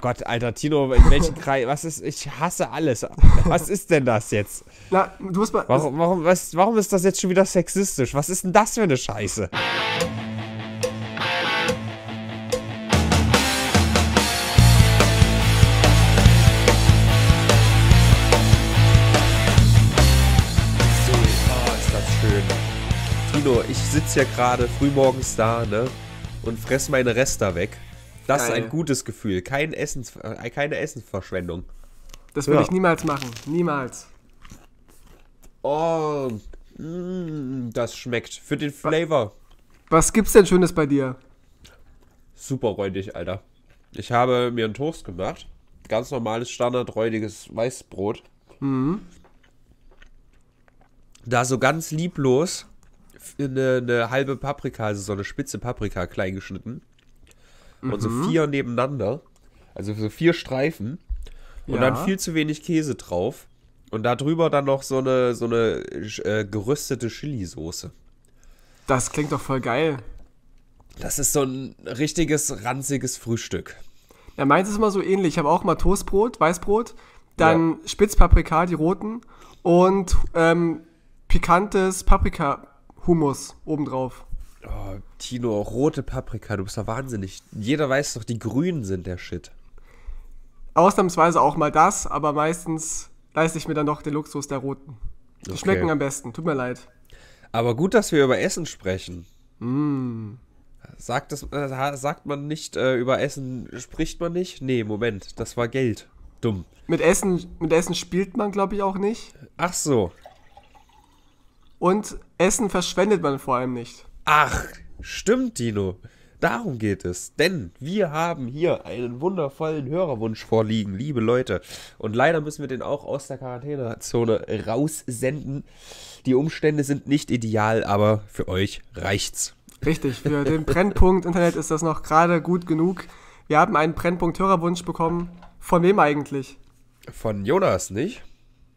Gott, Alter, Tino, in welchem Kreis? Was ist. Ich hasse alles. Was ist denn das jetzt? Na, du musst mal. Warum, warum, was, warum ist das jetzt schon wieder sexistisch? Was ist denn das für eine Scheiße? So, ah, ist das schön. Tino, ich sitze ja gerade frühmorgens da, ne? Und fress meine Rester weg. Das Geil. ist ein gutes Gefühl. Kein Essens, äh, keine Essensverschwendung. Das würde ja. ich niemals machen. Niemals. Oh, mm, das schmeckt. Für den Flavor. Was gibt's denn Schönes bei dir? Super räudig, Alter. Ich habe mir einen Toast gemacht. Ganz normales, standardräudiges Weißbrot. Mhm. Da so ganz lieblos eine, eine halbe Paprika, also so eine spitze Paprika klein geschnitten mhm. und so mhm. vier nebeneinander. Also so vier Streifen. Und ja. dann viel zu wenig Käse drauf. Und darüber dann noch so eine, so eine äh, geröstete Chili-Soße. Das klingt doch voll geil. Das ist so ein richtiges, ranziges Frühstück. Ja, meins ist immer so ähnlich. Ich habe auch mal Toastbrot, Weißbrot, dann ja. Spitzpaprika, die roten, und ähm, pikantes Paprika-Hummus obendrauf. Oh, Tino, rote Paprika, du bist doch wahnsinnig. Jeder weiß doch, die Grünen sind der Shit. Ausnahmsweise auch mal das, aber meistens leiste ich mir dann doch den Luxus der roten. Die okay. schmecken am besten, tut mir leid. Aber gut, dass wir über Essen sprechen. Mm. Sagt, das, äh, sagt man nicht, äh, über Essen spricht man nicht? Nee, Moment, das war Geld. Dumm. Mit Essen, mit Essen spielt man, glaube ich, auch nicht. Ach so. Und Essen verschwendet man vor allem nicht. Ach, stimmt, Dino. Darum geht es, denn wir haben hier einen wundervollen Hörerwunsch vorliegen, liebe Leute. Und leider müssen wir den auch aus der Quarantänezone raussenden. Die Umstände sind nicht ideal, aber für euch reicht's. Richtig, für den Brennpunkt Internet ist das noch gerade gut genug. Wir haben einen Brennpunkt Hörerwunsch bekommen. Von wem eigentlich? Von Jonas, nicht?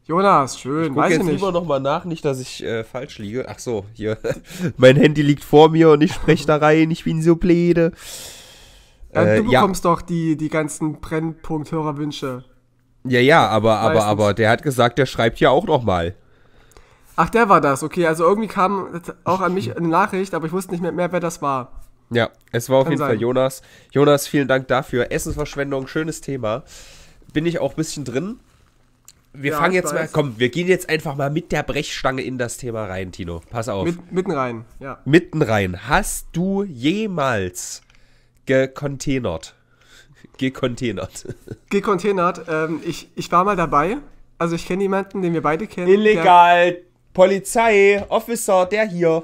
Jonas, schön. Ich gucke jetzt lieber nochmal nach, nicht, dass ich äh, falsch liege. Ach so, hier. mein Handy liegt vor mir und ich spreche da rein. Ich bin so blöde. Äh, du äh, bekommst ja. doch die, die ganzen Brennpunkt-Hörerwünsche. Ja, ja, aber, aber, aber der hat gesagt, der schreibt ja auch nochmal. Ach, der war das, okay. Also irgendwie kam auch an mich eine Nachricht, aber ich wusste nicht mehr, mehr wer das war. Ja, es war auf jeden sein. Fall Jonas. Jonas, vielen Dank dafür. Essensverschwendung, schönes Thema. Bin ich auch ein bisschen drin wir ja, fangen jetzt mal, komm, wir gehen jetzt einfach mal mit der Brechstange in das Thema rein, Tino. Pass auf. Mit, mitten rein, ja. Mitten rein. Hast du jemals gecontainert? Gecontainert. Gecontainert. Ähm, ich, ich war mal dabei. Also ich kenne jemanden, den wir beide kennen. Illegal. Polizei, Officer, der hier.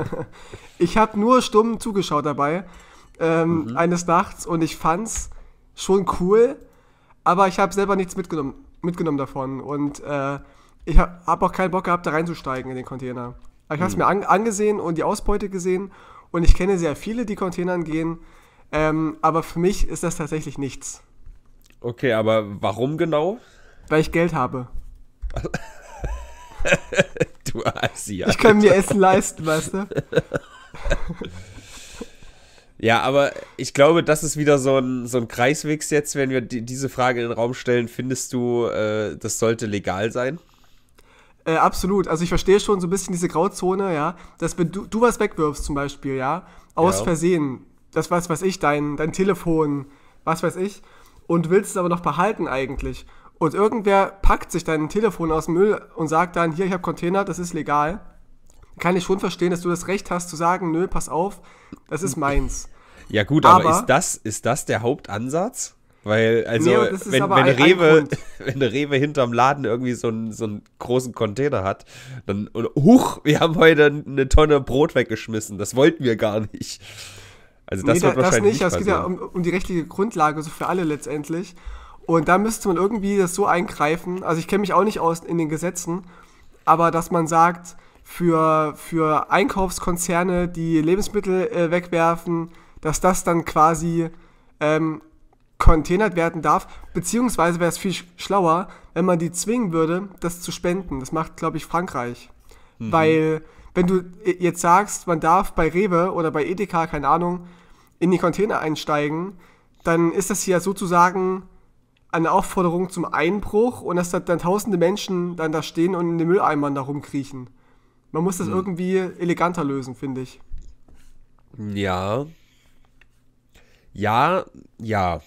ich habe nur stumm zugeschaut dabei. Ähm, mhm. Eines Nachts und ich fand's schon cool, aber ich habe selber nichts mitgenommen mitgenommen davon. Und äh, ich habe auch keinen Bock gehabt, da reinzusteigen in den Container. Aber ich habe es mhm. mir an, angesehen und die Ausbeute gesehen. Und ich kenne sehr viele, die Containern gehen. Ähm, aber für mich ist das tatsächlich nichts. Okay, aber warum genau? Weil ich Geld habe. du Assi, Ich kann mir Essen leisten, weißt du? Ja, aber ich glaube, das ist wieder so ein, so ein Kreiswix jetzt, wenn wir die, diese Frage in den Raum stellen. Findest du, äh, das sollte legal sein? Äh, absolut. Also ich verstehe schon so ein bisschen diese Grauzone, ja. Dass wenn du, du was wegwirfst zum Beispiel, ja, aus ja. Versehen, das was weiß ich, dein, dein Telefon, was weiß ich, und willst es aber noch behalten eigentlich. Und irgendwer packt sich dein Telefon aus dem Müll und sagt dann, hier, ich habe Container, das ist legal kann ich schon verstehen, dass du das Recht hast zu sagen, nö, pass auf, das ist meins. Ja gut, aber, aber ist, das, ist das der Hauptansatz? Weil, also, nee, wenn, wenn, Rewe, wenn Rewe hinterm Laden irgendwie so einen, so einen großen Container hat, dann, und, huch, wir haben heute eine Tonne Brot weggeschmissen, das wollten wir gar nicht. Also, das nee, wird da, wahrscheinlich das nicht, nicht Es geht ja um, um die rechtliche Grundlage, so für alle letztendlich. Und da müsste man irgendwie das so eingreifen, also ich kenne mich auch nicht aus in den Gesetzen, aber dass man sagt, für, für Einkaufskonzerne, die Lebensmittel äh, wegwerfen, dass das dann quasi ähm, containert werden darf. Beziehungsweise wäre es viel schlauer, wenn man die zwingen würde, das zu spenden. Das macht, glaube ich, Frankreich. Mhm. Weil, wenn du äh, jetzt sagst, man darf bei Rewe oder bei Edeka, keine Ahnung, in die Container einsteigen, dann ist das ja sozusagen eine Aufforderung zum Einbruch und dass dann tausende Menschen dann da stehen und in den Mülleimern da rumkriechen. Man muss das hm. irgendwie eleganter lösen, finde ich. Ja. Ja, ja.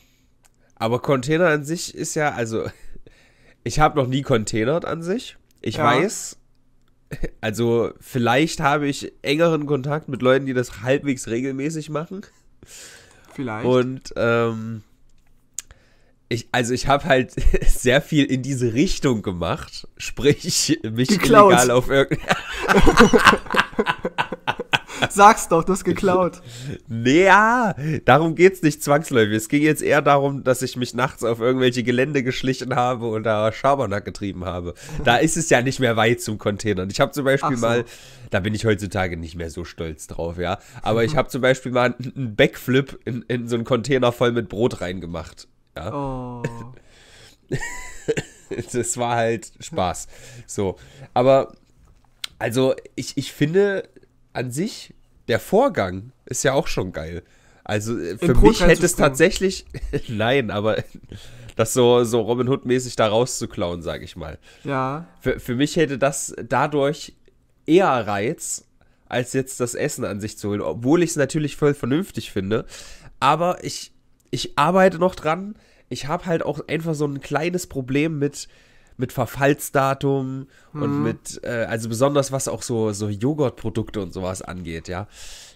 Aber Container an sich ist ja, also, ich habe noch nie containert an sich. Ich ja. weiß, also vielleicht habe ich engeren Kontakt mit Leuten, die das halbwegs regelmäßig machen. Vielleicht. Und ähm, ich, also ich habe halt sehr viel in diese Richtung gemacht, sprich mich geklaut. illegal auf irgendein... Sag's doch, du hast geklaut. Naja, darum geht's nicht zwangsläufig. Es ging jetzt eher darum, dass ich mich nachts auf irgendwelche Gelände geschlichen habe und da Schabernack getrieben habe. Da ist es ja nicht mehr weit zum Container. Und ich habe zum Beispiel so. mal, da bin ich heutzutage nicht mehr so stolz drauf, ja. Aber ich habe zum Beispiel mal einen Backflip in, in so einen Container voll mit Brot reingemacht. Ja. Oh. das war halt Spaß. So. Aber, also, ich, ich finde an sich, der Vorgang ist ja auch schon geil. Also, äh, für Im mich hätte es tatsächlich. nein, aber das so, so Robin Hood-mäßig da rauszuklauen, sag ich mal. Ja. Für, für mich hätte das dadurch eher Reiz, als jetzt das Essen an sich zu holen, obwohl ich es natürlich voll vernünftig finde. Aber ich ich arbeite noch dran. Ich habe halt auch einfach so ein kleines Problem mit, mit Verfallsdatum hm. und mhm. mit, äh, also besonders was auch so, so Joghurtprodukte und sowas angeht, ja.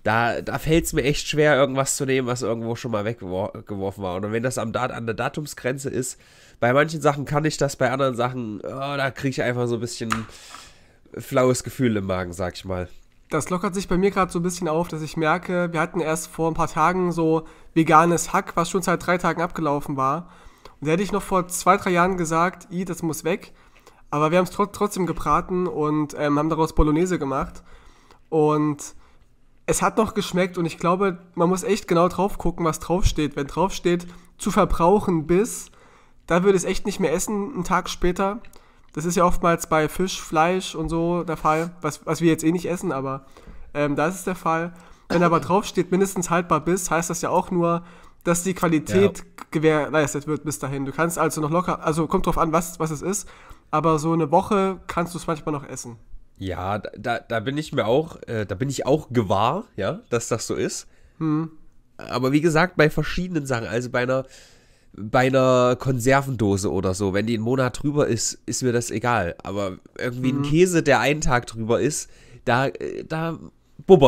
Da, da fällt es mir echt schwer, irgendwas zu nehmen, was irgendwo schon mal weggeworfen war. Und wenn das am Dat an der Datumsgrenze ist, bei manchen Sachen kann ich das, bei anderen Sachen, oh, da kriege ich einfach so ein bisschen flaues Gefühl im Magen, sag ich mal das lockert sich bei mir gerade so ein bisschen auf, dass ich merke, wir hatten erst vor ein paar Tagen so veganes Hack, was schon seit drei Tagen abgelaufen war. Und da hätte ich noch vor zwei, drei Jahren gesagt, i, das muss weg. Aber wir haben es tr trotzdem gebraten und ähm, haben daraus Bolognese gemacht. Und es hat noch geschmeckt und ich glaube, man muss echt genau drauf gucken, was draufsteht. Wenn draufsteht, zu verbrauchen bis, da würde ich es echt nicht mehr essen, einen Tag später das ist ja oftmals bei Fisch, Fleisch und so der Fall, was, was wir jetzt eh nicht essen, aber ähm, da ist es der Fall. Wenn aber draufsteht, mindestens haltbar bis, heißt das ja auch nur, dass die Qualität ja. gewährleistet wird bis dahin. Du kannst also noch locker, also kommt drauf an, was, was es ist, aber so eine Woche kannst du es manchmal noch essen. Ja, da, da bin ich mir auch, äh, da bin ich auch gewahr, ja, dass das so ist. Hm. Aber wie gesagt, bei verschiedenen Sachen, also bei einer, bei einer Konservendose oder so. Wenn die einen Monat drüber ist, ist mir das egal. Aber irgendwie mhm. ein Käse, der einen Tag drüber ist, da, da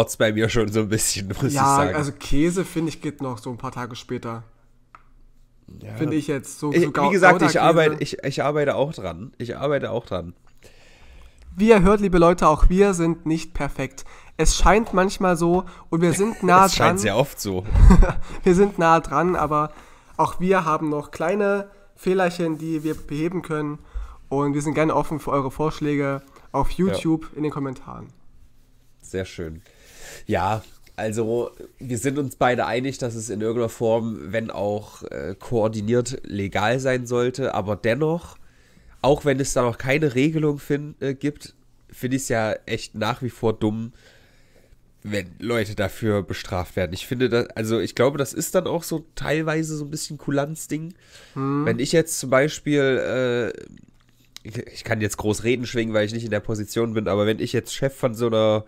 es bei mir schon so ein bisschen, muss ja, ich sagen. also Käse, finde ich, geht noch so ein paar Tage später. Ja. Finde ich jetzt so, so ich, Wie gesagt, ich arbeite, ich, ich arbeite auch dran. Ich arbeite auch dran. Wie ihr hört, liebe Leute, auch wir sind nicht perfekt. Es scheint manchmal so und wir sind nah dran. Es scheint sehr oft so. wir sind nah dran, aber auch wir haben noch kleine Fehlerchen, die wir beheben können. Und wir sind gerne offen für eure Vorschläge auf YouTube ja. in den Kommentaren. Sehr schön. Ja, also wir sind uns beide einig, dass es in irgendeiner Form, wenn auch äh, koordiniert, legal sein sollte. Aber dennoch, auch wenn es da noch keine Regelung find, äh, gibt, finde ich es ja echt nach wie vor dumm, wenn Leute dafür bestraft werden. Ich finde das, also ich glaube, das ist dann auch so teilweise so ein bisschen Kulanzding. Hm. Wenn ich jetzt zum Beispiel, äh, ich, kann jetzt groß Reden schwingen, weil ich nicht in der Position bin, aber wenn ich jetzt Chef von so einer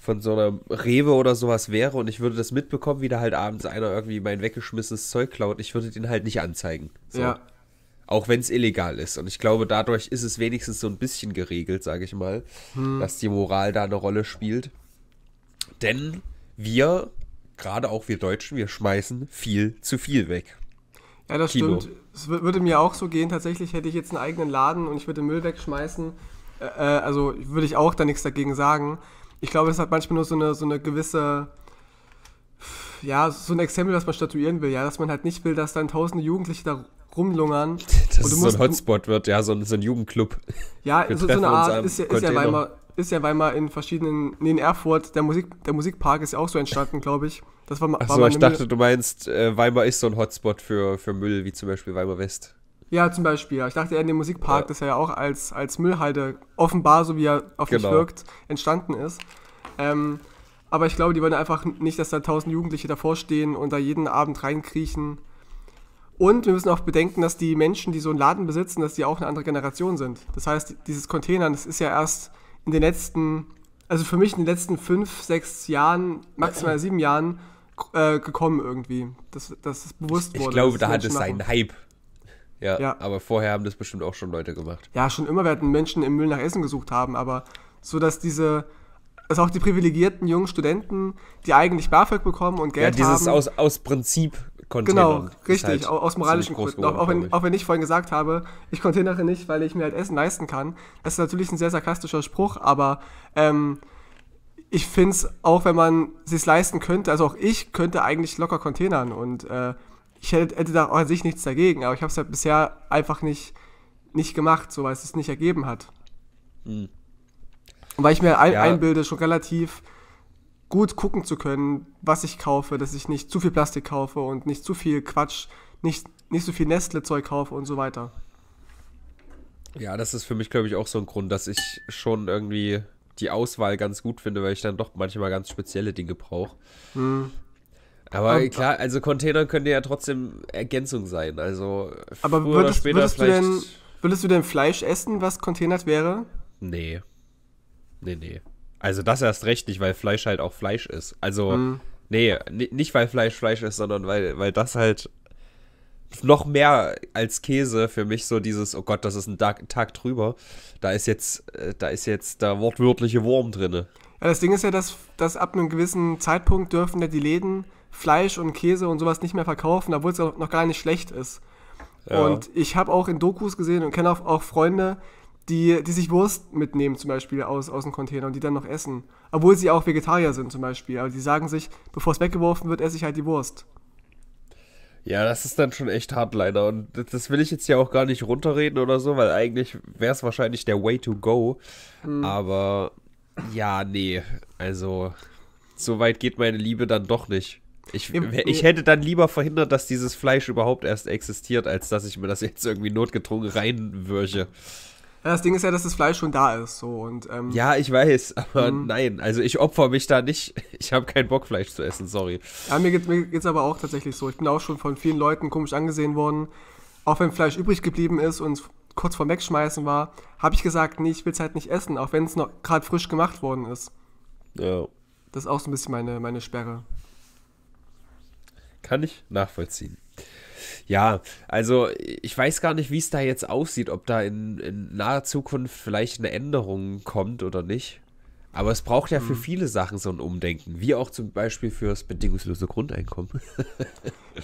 von so einer Rewe oder sowas wäre und ich würde das mitbekommen, wie da halt abends einer irgendwie mein weggeschmissenes Zeug klaut, ich würde den halt nicht anzeigen. So. Ja. Auch wenn es illegal ist. Und ich glaube, dadurch ist es wenigstens so ein bisschen geregelt, sage ich mal, hm. dass die Moral da eine Rolle spielt. Denn wir, gerade auch wir Deutschen, wir schmeißen viel zu viel weg. Ja, das Kino. stimmt. Es würde mir auch so gehen. Tatsächlich hätte ich jetzt einen eigenen Laden und ich würde Müll wegschmeißen. Äh, also würde ich auch da nichts dagegen sagen. Ich glaube, es hat manchmal nur so eine, so eine gewisse, ja, so ein Exempel, was man statuieren will. Ja, dass man halt nicht will, dass dann tausende Jugendliche da rumlungern. Dass es so ein Hotspot wird, ja, so, so ein Jugendclub. Ja, so, so, eine Art ist ja, ist ja Weimar, ist ja Weimar in verschiedenen, nee, in Erfurt, der, Musik, der Musikpark ist ja auch so entstanden, glaube ich. Das war, Ach so, war ich dachte, du meinst, äh, Weimar ist so ein Hotspot für, für Müll, wie zum Beispiel Weimar West. Ja, zum Beispiel. Ich dachte eher in dem Musikpark, ja. das ja auch als, als Müllhalde, offenbar, so wie er auf genau. mich wirkt, entstanden ist. Ähm, aber ich glaube, die wollen einfach nicht, dass da tausend Jugendliche davor stehen und da jeden Abend reinkriechen. Und wir müssen auch bedenken, dass die Menschen, die so einen Laden besitzen, dass die auch eine andere Generation sind. Das heißt, dieses Containern, das ist ja erst in den letzten, also für mich in den letzten fünf, sechs Jahren, maximal äh. sieben Jahren äh, gekommen irgendwie, dass, dass es bewusst wurde. Ich glaube, da hat es seinen Hype. Ja, ja, aber vorher haben das bestimmt auch schon Leute gemacht. Ja, schon immer werden Menschen im Müll nach Essen gesucht haben, aber so, dass diese, dass auch die privilegierten jungen Studenten, die eigentlich BAföG bekommen und Geld haben. Ja, dieses haben, aus, aus Prinzip Container. Genau, halt richtig, halt aus moralischen Gründen. Auch, auch, wenn, auch wenn ich vorhin gesagt habe, ich containere nicht, weil ich mir halt Essen leisten kann. Das ist natürlich ein sehr sarkastischer Spruch, aber ähm, ich finde es, auch wenn man es leisten könnte, also auch ich könnte eigentlich locker containern und äh, ich hätte, hätte da auch an sich nichts dagegen, aber ich habe es halt bisher einfach nicht, nicht gemacht, so weil es es nicht ergeben hat. Hm. Und weil ich mir ein, ja. einbilde, schon relativ gut gucken zu können, was ich kaufe, dass ich nicht zu viel Plastik kaufe und nicht zu viel Quatsch, nicht, nicht so viel Nestle-Zeug kaufe und so weiter. Ja, das ist für mich, glaube ich, auch so ein Grund, dass ich schon irgendwie die Auswahl ganz gut finde, weil ich dann doch manchmal ganz spezielle Dinge brauche. Hm. Aber um, klar, also Container können ja trotzdem Ergänzung sein. Also aber würdest, würdest, du denn, würdest du denn Fleisch essen, was containert wäre? Nee. Nee, nee. Also das erst recht nicht, weil Fleisch halt auch Fleisch ist. Also, mhm. nee, nicht weil Fleisch Fleisch ist, sondern weil, weil das halt noch mehr als Käse für mich so dieses, oh Gott, das ist ein Tag, Tag drüber. Da ist jetzt, äh, da ist jetzt der wortwörtliche Wurm drinne. Ja, das Ding ist ja, dass, dass ab einem gewissen Zeitpunkt dürfen ja die Läden Fleisch und Käse und sowas nicht mehr verkaufen, obwohl es ja noch gar nicht schlecht ist. Ja. Und ich habe auch in Dokus gesehen und kenne auch, auch Freunde, die, die sich Wurst mitnehmen, zum Beispiel aus, aus dem Container und die dann noch essen. Obwohl sie auch Vegetarier sind, zum Beispiel. Aber die sagen sich, bevor es weggeworfen wird, esse ich halt die Wurst. Ja, das ist dann schon echt hart, leider. Und das will ich jetzt ja auch gar nicht runterreden oder so, weil eigentlich wäre es wahrscheinlich der Way to go. Mhm. Aber ja, nee. Also, so weit geht meine Liebe dann doch nicht. Ich, ich hätte dann lieber verhindert, dass dieses Fleisch überhaupt erst existiert, als dass ich mir das jetzt irgendwie notgedrungen reinwürche das Ding ist ja, dass das Fleisch schon da ist. So, und, ähm, ja, ich weiß, aber ähm, nein. Also ich opfer mich da nicht. Ich habe keinen Bock, Fleisch zu essen, sorry. Ja, mir geht es aber auch tatsächlich so. Ich bin auch schon von vielen Leuten komisch angesehen worden. Auch wenn Fleisch übrig geblieben ist und kurz vorm Wegschmeißen war, habe ich gesagt, nee, ich will es halt nicht essen, auch wenn es noch gerade frisch gemacht worden ist. Ja. Das ist auch so ein bisschen meine, meine Sperre. Kann ich nachvollziehen. Ja, also ich weiß gar nicht, wie es da jetzt aussieht, ob da in, in, naher Zukunft vielleicht eine Änderung kommt oder nicht. Aber es braucht ja für hm. viele Sachen so ein Umdenken, wie auch zum Beispiel für das bedingungslose Grundeinkommen.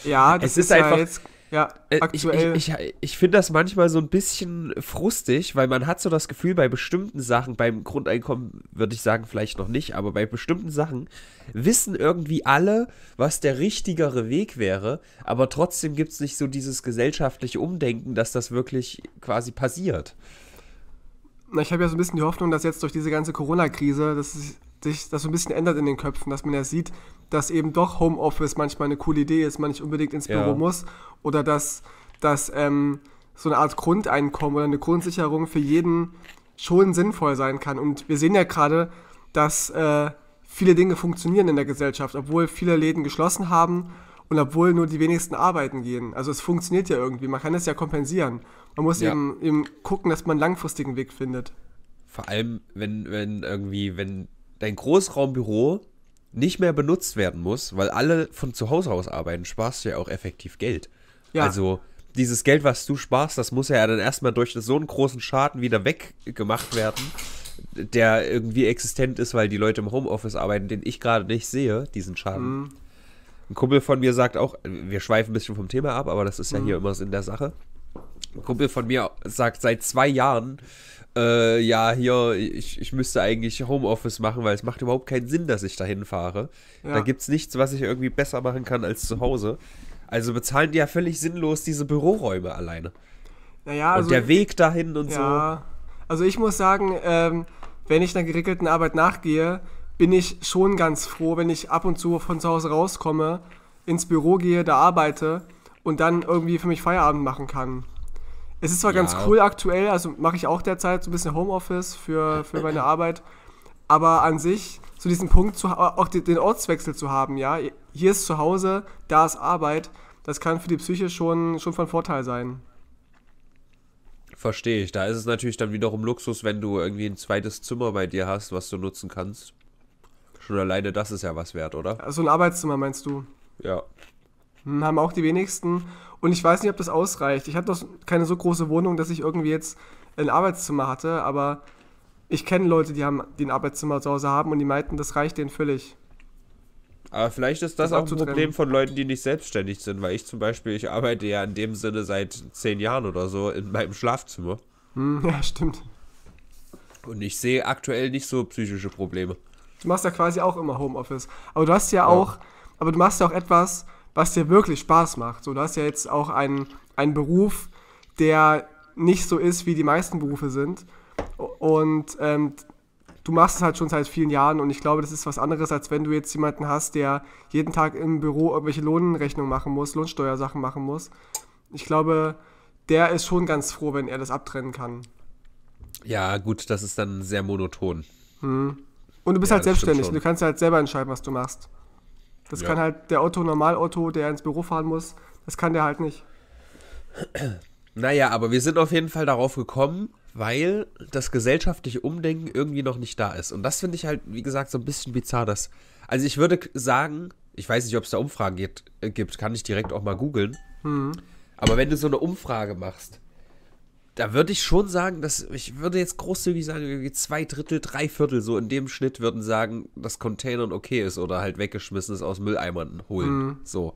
Ja, das es ist, ist ja einfach. Jetzt ja, äh, aktuell. Ich, ich, ich, ich finde das manchmal so ein bisschen frustig, weil man hat so das Gefühl, bei bestimmten Sachen, beim Grundeinkommen würde ich sagen, vielleicht noch nicht, aber bei bestimmten Sachen wissen irgendwie alle, was der richtigere Weg wäre, aber trotzdem gibt es nicht so dieses gesellschaftliche Umdenken, dass das wirklich quasi passiert. Na, ich habe ja so ein bisschen die Hoffnung, dass jetzt durch diese ganze Corona-Krise, dass es sich das so ein bisschen ändert in den Köpfen, dass man ja sieht, dass eben doch Homeoffice manchmal eine coole Idee ist, man nicht unbedingt ins Büro ja. muss oder dass, dass ähm, so eine Art Grundeinkommen oder eine Grundsicherung für jeden schon sinnvoll sein kann. Und wir sehen ja gerade, dass äh, viele Dinge funktionieren in der Gesellschaft, obwohl viele Läden geschlossen haben und obwohl nur die wenigsten arbeiten gehen. Also es funktioniert ja irgendwie, man kann es ja kompensieren. Man muss ja. eben, eben gucken, dass man einen langfristigen Weg findet. Vor allem, wenn, wenn irgendwie, wenn dein Großraumbüro nicht mehr benutzt werden muss, weil alle von zu Hause aus arbeiten, sparst du ja auch effektiv Geld. Ja. Also dieses Geld, was du sparst, das muss ja dann erstmal durch so einen großen Schaden wieder weggemacht werden, der irgendwie existent ist, weil die Leute im Homeoffice arbeiten, den ich gerade nicht sehe, diesen Schaden. Mhm. Ein Kumpel von mir sagt auch, wir schweifen ein bisschen vom Thema ab, aber das ist ja mhm. hier immer in der Sache. Ein Kumpel von mir sagt seit zwei Jahren, äh, ja, hier, ich, ich müsste eigentlich Homeoffice machen, weil es macht überhaupt keinen Sinn, dass ich dahin fahre. Ja. Da gibt es nichts, was ich irgendwie besser machen kann als zu Hause. Also bezahlen die ja völlig sinnlos diese Büroräume alleine. Naja, also, und der Weg dahin und ja, so. Also ich muss sagen, ähm, wenn ich einer geregelten Arbeit nachgehe, bin ich schon ganz froh, wenn ich ab und zu von zu Hause rauskomme, ins Büro gehe, da arbeite und dann irgendwie für mich Feierabend machen kann. Es ist zwar ja. ganz cool aktuell, also mache ich auch derzeit so ein bisschen Homeoffice für, für meine Arbeit, aber an sich so diesem Punkt, zu, auch den Ortswechsel zu haben, ja, hier ist zu Hause, da ist Arbeit, das kann für die Psyche schon, schon von Vorteil sein. Verstehe ich. Da ist es natürlich dann wiederum Luxus, wenn du irgendwie ein zweites Zimmer bei dir hast, was du nutzen kannst. Schon alleine das ist ja was wert, oder? So also ein Arbeitszimmer meinst du? Ja. Haben auch die wenigsten. Und ich weiß nicht, ob das ausreicht. Ich hatte noch keine so große Wohnung, dass ich irgendwie jetzt ein Arbeitszimmer hatte, aber ich kenne Leute, die haben die ein Arbeitszimmer zu Hause haben und die meinten, das reicht denen völlig. Aber vielleicht ist das, das auch ein Problem von Leuten, die nicht selbstständig sind, weil ich zum Beispiel, ich arbeite ja in dem Sinne seit zehn Jahren oder so in meinem Schlafzimmer. Hm, ja, stimmt. Und ich sehe aktuell nicht so psychische Probleme. Du machst ja quasi auch immer Homeoffice. Aber du hast ja, ja. auch, aber du machst ja auch etwas, was dir wirklich Spaß macht. So, du hast ja jetzt auch einen, einen Beruf, der nicht so ist, wie die meisten Berufe sind. Und ähm, du machst es halt schon seit vielen Jahren und ich glaube, das ist was anderes, als wenn du jetzt jemanden hast, der jeden Tag im Büro irgendwelche Lohnrechnungen machen muss, Lohnsteuersachen machen muss. Ich glaube, der ist schon ganz froh, wenn er das abtrennen kann. Ja, gut, das ist dann sehr monoton. Hm. Und du bist ja, halt selbstständig du kannst halt selber entscheiden, was du machst. Das ja. kann halt der Otto, normal Otto, der ins Büro fahren muss, das kann der halt nicht. Naja, aber wir sind auf jeden Fall darauf gekommen, weil das gesellschaftliche Umdenken irgendwie noch nicht da ist. Und das finde ich halt, wie gesagt, so ein bisschen bizarr, dass. Also ich würde sagen, ich weiß nicht, ob es da Umfragen äh, gibt, kann ich direkt auch mal googeln. Mhm. Aber wenn du so eine Umfrage machst, da würde ich schon sagen, dass ich würde jetzt großzügig sagen, zwei Drittel, drei Viertel so in dem Schnitt würden sagen, dass Containern okay ist oder halt weggeschmissen ist aus Mülleimern holen. Mhm. So.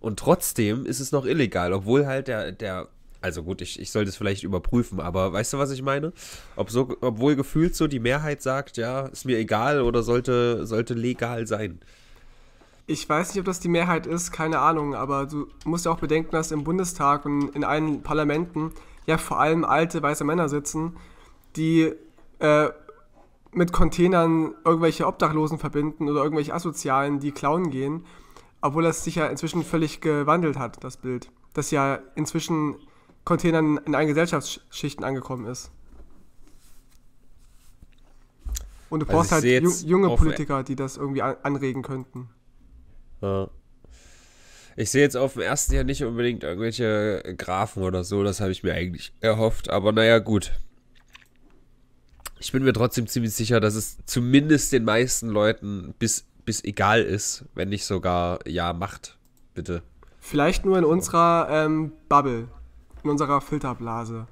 Und trotzdem ist es noch illegal, obwohl halt der, der also gut, ich, ich sollte es vielleicht überprüfen, aber weißt du, was ich meine? Ob so, obwohl gefühlt so die Mehrheit sagt, ja, ist mir egal oder sollte, sollte legal sein. Ich weiß nicht, ob das die Mehrheit ist, keine Ahnung, aber du musst ja auch bedenken, dass im Bundestag und in allen Parlamenten ja vor allem alte weiße Männer sitzen, die äh, mit Containern irgendwelche Obdachlosen verbinden oder irgendwelche Asozialen, die klauen gehen, obwohl das sich ja inzwischen völlig gewandelt hat, das Bild. dass ja inzwischen Containern in allen Gesellschaftsschichten angekommen ist. Und du also brauchst halt junge Politiker, die das irgendwie anregen könnten. Ja. Ich sehe jetzt auf dem ersten Jahr nicht unbedingt irgendwelche Graphen oder so, das habe ich mir eigentlich erhofft, aber naja, gut. Ich bin mir trotzdem ziemlich sicher, dass es zumindest den meisten Leuten bis, bis egal ist, wenn nicht sogar, ja, macht, bitte. Vielleicht nur in unserer ähm, Bubble, in unserer Filterblase.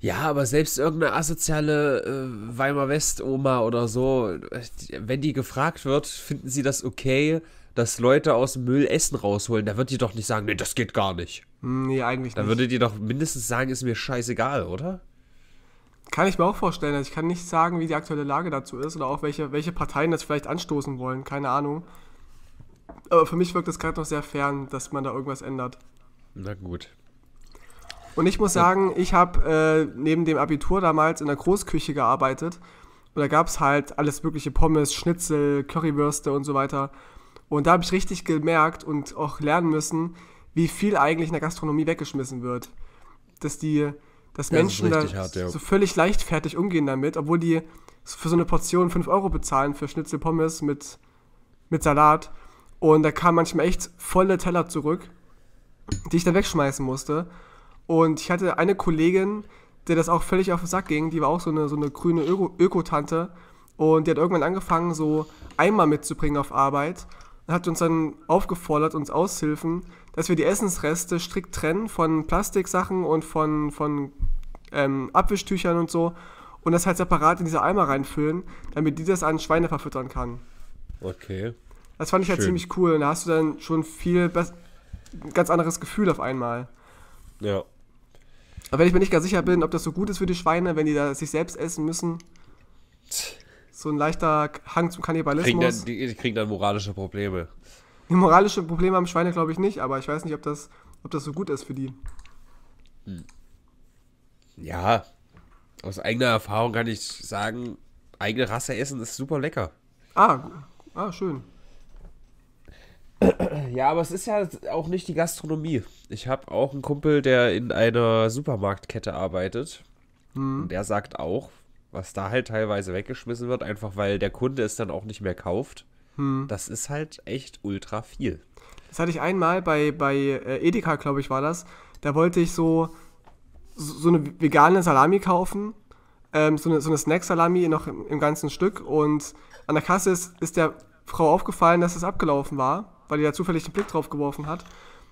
Ja, aber selbst irgendeine asoziale äh, Weimar West Oma oder so, äh, wenn die gefragt wird, finden sie das okay? dass Leute aus dem Müll Essen rausholen, da würdet ihr doch nicht sagen, nee, das geht gar nicht. Hm, nee, eigentlich nicht. Da würdet ihr doch mindestens sagen, ist mir scheißegal, oder? Kann ich mir auch vorstellen. Also ich kann nicht sagen, wie die aktuelle Lage dazu ist oder auch welche, welche Parteien das vielleicht anstoßen wollen. Keine Ahnung. Aber für mich wirkt das gerade noch sehr fern, dass man da irgendwas ändert. Na gut. Und ich muss sagen, ich habe äh, neben dem Abitur damals in der Großküche gearbeitet. Und da gab es halt alles mögliche Pommes, Schnitzel, Currywürste und so weiter. Und da habe ich richtig gemerkt und auch lernen müssen, wie viel eigentlich in der Gastronomie weggeschmissen wird. Dass die, dass Menschen da hart, ja. so völlig leichtfertig umgehen damit, obwohl die für so eine Portion 5 Euro bezahlen für Schnitzel Pommes mit, mit Salat. Und da kamen manchmal echt volle Teller zurück, die ich dann wegschmeißen musste. Und ich hatte eine Kollegin, der das auch völlig auf den Sack ging, die war auch so eine, so eine grüne Öko-Tante. Und die hat irgendwann angefangen, so Eimer mitzubringen auf Arbeit hat uns dann aufgefordert, uns Aushilfen, dass wir die Essensreste strikt trennen von Plastiksachen und von, von ähm, Abwischtüchern und so und das halt separat in diese Eimer reinfüllen, damit die das an Schweine verfüttern kann. Okay. Das fand ich halt Schön. halt ziemlich cool und da hast du dann schon viel ein ganz anderes Gefühl auf einmal. Ja. Aber wenn ich mir nicht ganz sicher bin, ob das so gut ist für die Schweine, wenn die da sich selbst essen müssen so ein leichter Hang zum Kannibalismus. Kriegen dann, die, die kriegen dann moralische Probleme. Die moralische Probleme haben Schweine, glaube ich, nicht, aber ich weiß nicht, ob das, ob das so gut ist für die. Hm. Ja, aus eigener Erfahrung kann ich sagen, eigene Rasse essen ist super lecker. Ah, ah schön. Ja, aber es ist ja auch nicht die Gastronomie. Ich habe auch einen Kumpel, der in einer Supermarktkette arbeitet. Hm. Und der sagt auch, was da halt teilweise weggeschmissen wird, einfach weil der Kunde es dann auch nicht mehr kauft. Hm. Das ist halt echt ultra viel. Das hatte ich einmal bei, bei äh, Edeka, glaube ich, war das. Da wollte ich so, so eine vegane Salami kaufen. Ähm, so eine, so eine Snack-Salami noch im, im, ganzen Stück. Und an der Kasse ist, ist der Frau aufgefallen, dass es das abgelaufen war, weil die da zufällig einen Blick drauf geworfen hat.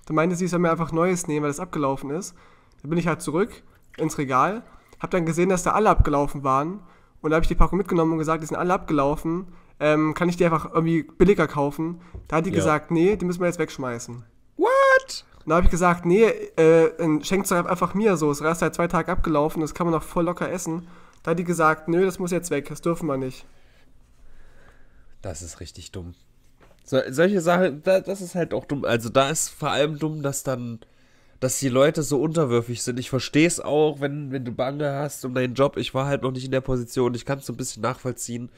Dann meinte sie, ich soll mir einfach Neues nehmen, weil das abgelaufen ist. Dann bin ich halt zurück ins Regal habe dann gesehen, dass da alle abgelaufen waren. Und da habe ich die Packung mitgenommen und gesagt, die sind alle abgelaufen. Ähm, kann ich die einfach irgendwie billiger kaufen? Da hat die ja. gesagt, nee, die müssen wir jetzt wegschmeißen. What? Und da habe ich gesagt, nee, äh, schenkt doch einfach mir so. Es ist halt zwei Tage abgelaufen, das kann man noch voll locker essen. Da hat die gesagt, nö, das muss jetzt weg, das dürfen wir nicht. Das ist richtig dumm. So, solche Sachen, da, das ist halt auch dumm. Also da ist vor allem dumm, dass dann dass die Leute so unterwürfig sind. Ich verstehe es auch, wenn, wenn du Bange hast um deinen Job. Ich war halt noch nicht in der Position. Ich kann es so ein bisschen nachvollziehen.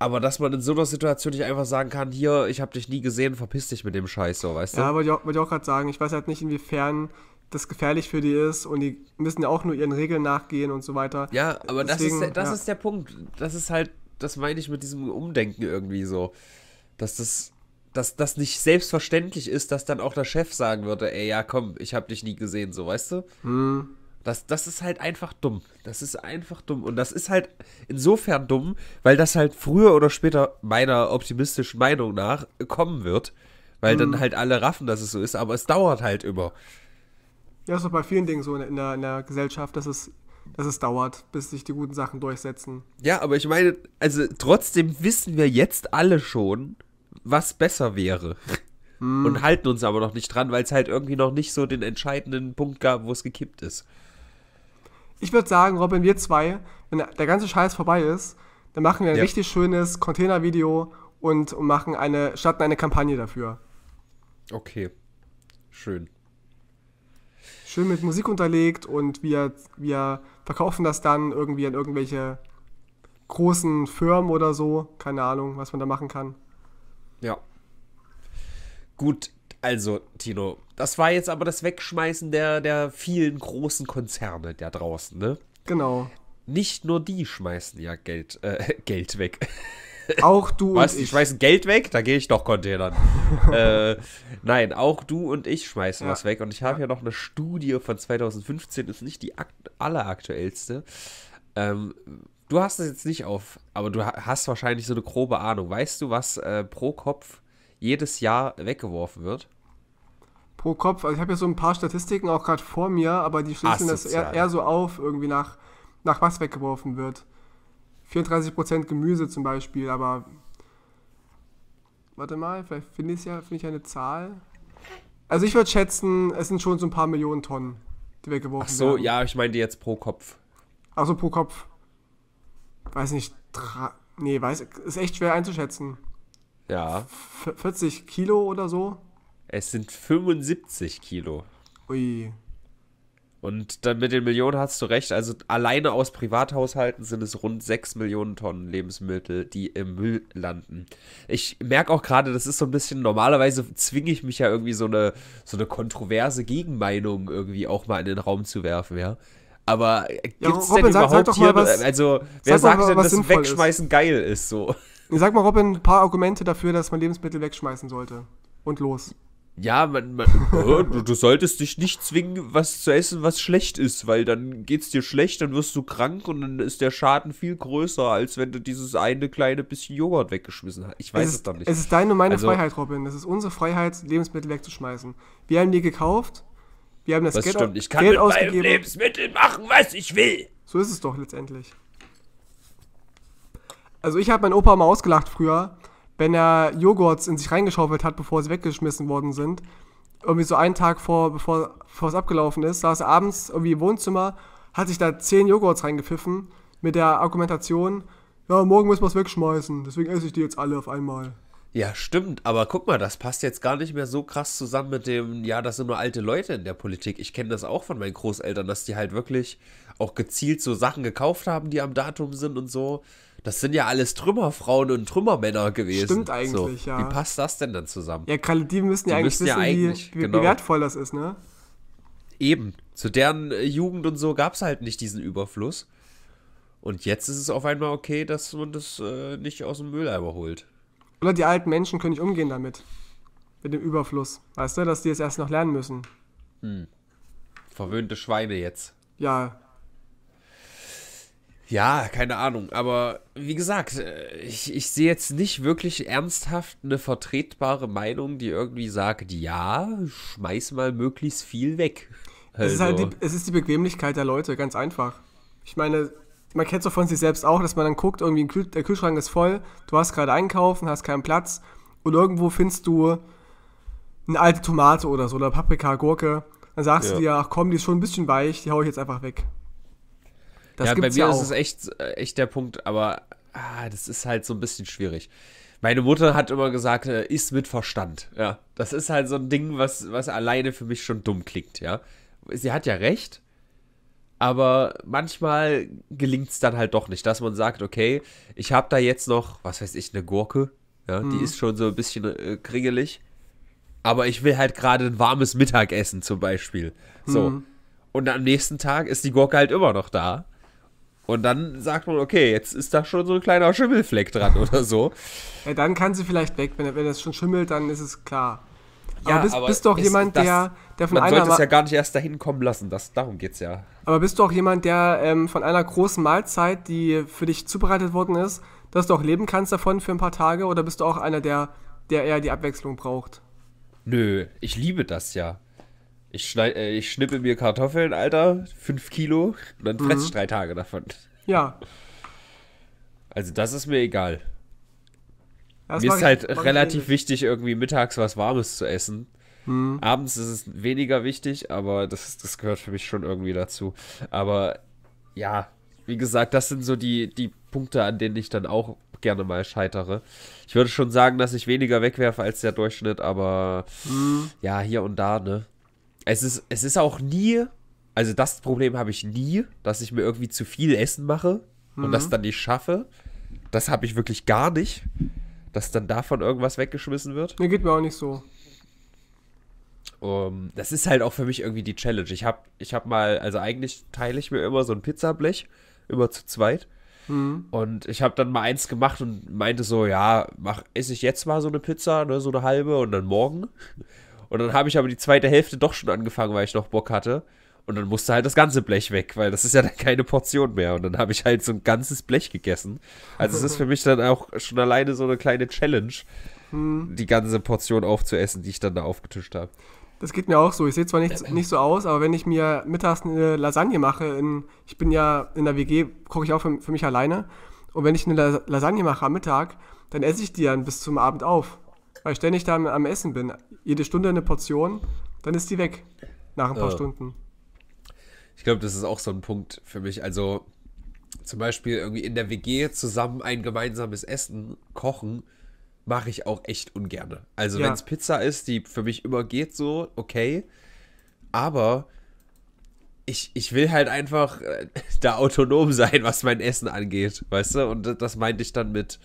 Aber dass man in so einer Situation nicht einfach sagen kann, hier, ich habe dich nie gesehen, verpiss dich mit dem Scheiß, so, weißt du? Ja, wollte ich auch, auch gerade sagen, ich weiß halt nicht, inwiefern das gefährlich für die ist und die müssen ja auch nur ihren Regeln nachgehen und so weiter. Ja, aber Deswegen, das, ist, das ja. ist der Punkt. Das ist halt, das meine ich mit diesem Umdenken irgendwie so. Dass das dass das nicht selbstverständlich ist, dass dann auch der Chef sagen würde, ey, ja, komm, ich hab dich nie gesehen, so, weißt du? Hm. Das, das ist halt einfach dumm. Das ist einfach dumm. Und das ist halt insofern dumm, weil das halt früher oder später meiner optimistischen Meinung nach kommen wird. Weil hm. dann halt alle raffen, dass es so ist, aber es dauert halt immer. Ja, ist doch bei vielen Dingen so in der, in der Gesellschaft, dass es dass es dauert, bis sich die guten Sachen durchsetzen. Ja, aber ich meine, also trotzdem wissen wir jetzt alle schon, was besser wäre. Mm. Und halten uns aber noch nicht dran, weil es halt irgendwie noch nicht so den entscheidenden Punkt gab, wo es gekippt ist. Ich würde sagen, Robin, wir zwei, wenn der ganze Scheiß vorbei ist, dann machen wir ein ja. richtig schönes Container-Video und, machen eine, starten eine Kampagne dafür. Okay. Schön. Schön mit Musik unterlegt und wir, wir verkaufen das dann irgendwie an irgendwelche großen Firmen oder so. Keine Ahnung, was man da machen kann. Ja. Gut, also, Tino, das war jetzt aber das Wegschmeißen der, der vielen großen Konzerne da draußen, ne? Genau. Nicht nur die schmeißen ja Geld, äh, Geld weg. Auch du Was, und ich. schmeißen Geld weg? Da gehe ich doch Containern. äh, nein, auch du und ich schmeißen ja. was weg. Und ich habe ja noch eine Studie von 2015, ist nicht die akt alleraktuellste, ähm, Du hast es jetzt nicht auf, aber du hast wahrscheinlich so eine grobe Ahnung. Weißt du, was äh, pro Kopf jedes Jahr weggeworfen wird? Pro Kopf, also ich habe ja so ein paar Statistiken auch gerade vor mir, aber die schließen Asozial. das eher, eher, so auf, irgendwie nach, nach was weggeworfen wird. 34% Gemüse zum Beispiel, aber warte mal, vielleicht finde ich ja, finde ich eine Zahl. Also ich würde schätzen, es sind schon so ein paar Millionen Tonnen, die weggeworfen werden. Ach so, werden. ja, ich meine jetzt pro Kopf. Also pro Kopf weiß nicht, nee, weiß, ist echt schwer einzuschätzen. Ja. F 40 Kilo oder so? Es sind 75 Kilo. Ui. Und dann mit den Millionen hast du recht. Also alleine aus Privathaushalten sind es rund 6 Millionen Tonnen Lebensmittel, die im Müll landen. Ich merke auch gerade, das ist so ein bisschen, normalerweise zwinge ich mich ja irgendwie so eine, so eine kontroverse Gegenmeinung irgendwie auch mal in den Raum zu werfen, ja. Aber gibt's ja, denn sag, überhaupt sag hier, mal, was, also wer sag sagt mal, denn, dass Wegschmeißen ist. geil ist so? Sag mal, Robin, ein paar Argumente dafür, dass man Lebensmittel wegschmeißen sollte. Und los. Ja, man, man oh, du, solltest dich nicht zwingen, was zu essen, was schlecht ist, weil dann geht's dir schlecht, dann wirst du krank und dann ist der Schaden viel größer, als wenn du dieses eine kleine bisschen Joghurt weggeschmissen hast. Ich weiß es, es dann nicht. Es ist deine und meine also, Freiheit, Robin. Es ist unsere Freiheit, Lebensmittel wegzuschmeißen. Wir haben die gekauft, wir haben das, das Geld, stimmt. Ich kann Geld mit ausgegeben. meinem Lebensmittel machen, was ich will. So ist es doch letztendlich. Also ich habe meinen Opa mal ausgelacht früher, wenn er Joghurts in sich reingeschaufelt hat, bevor sie weggeschmissen worden sind. Irgendwie so einen Tag vor, bevor, bevor es abgelaufen ist, saß er abends irgendwie im Wohnzimmer, hat sich da zehn Joghurts reingepfiffen mit der Argumentation, ja, morgen müssen wir es wegschmeißen, deswegen esse ich die jetzt alle auf einmal. Ja, stimmt, aber guck mal, das passt jetzt gar nicht mehr so krass zusammen mit dem, ja, das sind nur alte Leute in der Politik. Ich kenne das auch von meinen Großeltern, dass die halt wirklich auch gezielt so Sachen gekauft haben, die am Datum sind und so. Das sind ja alles Trümmerfrauen und Trümmermänner gewesen. Stimmt eigentlich, so. ja. Wie passt das denn dann zusammen? Ja, gerade die müssen ja die eigentlich müssen wissen, ja eigentlich, wie, wie, genau. wie wertvoll das ist, ne? Eben. Zu deren äh, Jugend und so gab es halt nicht diesen Überfluss. Und jetzt ist es auf einmal okay, dass man das äh, nicht aus dem Mülleimer holt. Oder die alten Menschen können nicht umgehen damit. Mit dem Überfluss. Weißt du, dass die es erst noch lernen müssen. Hm. Verwöhnte Schweine jetzt. Ja. Ja, keine Ahnung. Aber wie gesagt, äh, ich, ich sehe jetzt nicht wirklich ernsthaft eine vertretbare Meinung, die irgendwie sagt, ja, schmeiß mal möglichst viel weg. Also. Es, ist halt die, also es ist die Bequemlichkeit der Leute, ganz einfach. Ich meine, man kennt so von sich selbst auch, dass man dann guckt, irgendwie Kühl der Kühlschrank ist voll, du hast gerade einkaufen, hast keinen Platz und irgendwo findest du eine alte Tomate oder so oder Paprika, Gurke. Dann sagst ja. du dir, ach komm, die ist schon ein bisschen weich, die hau ich jetzt einfach weg. Das ja, bei mir ja ist es echt, äh, echt der Punkt, aber ah, das ist halt so ein bisschen schwierig. Meine Mutter hat immer gesagt, äh, isst mit Verstand. Ja, das ist halt so ein Ding, was, was alleine für mich schon dumm klingt, ja. Sie hat ja recht, aber manchmal gelingt es dann halt doch nicht, dass man sagt, okay, ich habe da jetzt noch, was weiß ich, eine Gurke. Ja, mhm. Die ist schon so ein bisschen äh, kringelig. Aber ich will halt gerade ein warmes Mittagessen zum Beispiel. So. Mhm. Und am nächsten Tag ist die Gurke halt immer noch da. Und dann sagt man, okay, jetzt ist da schon so ein kleiner Schimmelfleck dran oder so. Ja, dann kann sie vielleicht weg. Wenn, wenn das schon schimmelt, dann ist es klar. Ja, aber bist, aber bist doch jemand, das, der, der von man einer. Man sollte es ja gar nicht erst dahin kommen lassen, das, darum geht's ja. Aber bist du auch jemand, der ähm, von einer großen Mahlzeit, die für dich zubereitet worden ist, dass du auch leben kannst davon für ein paar Tage? Oder bist du auch einer, der, der eher die Abwechslung braucht? Nö, ich liebe das ja. Ich, schneid, äh, ich schnippe mir Kartoffeln, Alter, 5 Kilo, und dann mhm. fress ich mhm. drei Tage davon. Ja. Also das ist mir egal. Das Mir ist halt relativ wichtig, irgendwie mittags was Warmes zu essen. Mhm. Abends ist es weniger wichtig, aber das, das gehört für mich schon irgendwie dazu. Aber ja, wie gesagt, das sind so die, die Punkte, an denen ich dann auch gerne mal scheitere. Ich würde schon sagen, dass ich weniger wegwerfe als der Durchschnitt, aber mhm. ja, hier und da, ne? Es ist, es ist auch nie, also das Problem habe ich nie, dass ich mir irgendwie zu viel Essen mache und mhm. das hm. dann nicht schaffe. Das habe ich wirklich gar nicht dass dann davon irgendwas weggeschmissen wird. Mir geht mir auch nicht so. Um, das ist halt auch für mich irgendwie die Challenge. Ich habe ich hab mal, also eigentlich teile ich mir immer so ein Pizzablech, immer zu zweit. Mhm. Und ich habe dann mal eins gemacht und meinte so, ja, mach, esse ich jetzt mal so eine Pizza, ne, so eine halbe und dann morgen. Und dann habe ich aber die zweite Hälfte doch schon angefangen, weil ich noch Bock hatte. Und dann musste halt das ganze Blech weg, weil das ist ja dann keine Portion mehr. Und dann habe ich halt so ein ganzes Blech gegessen. Also es ist für mich dann auch schon alleine so eine kleine Challenge, hm. die ganze Portion aufzuessen, die ich dann da aufgetischt habe. Das geht mir auch so. Ich sehe zwar nicht, nicht so aus, aber wenn ich mir mittags eine Lasagne mache, in, ich bin ja in der WG, koche ich auch für, für mich alleine. Und wenn ich eine Lasagne mache am Mittag, dann esse ich die dann bis zum Abend auf. Weil ich ständig da am, Essen bin. Jede Stunde eine Portion, dann ist die weg. Nach ein paar oh. Stunden. Ich glaube, das ist auch so ein Punkt für mich. Also zum Beispiel irgendwie in der WG zusammen ein gemeinsames Essen kochen, mache ich auch echt ungern. Also ja. wenn es Pizza ist, die für mich immer geht, so, okay. Aber ich, ich will halt einfach äh, da autonom sein, was mein Essen angeht, weißt du? Und das meinte ich dann mit,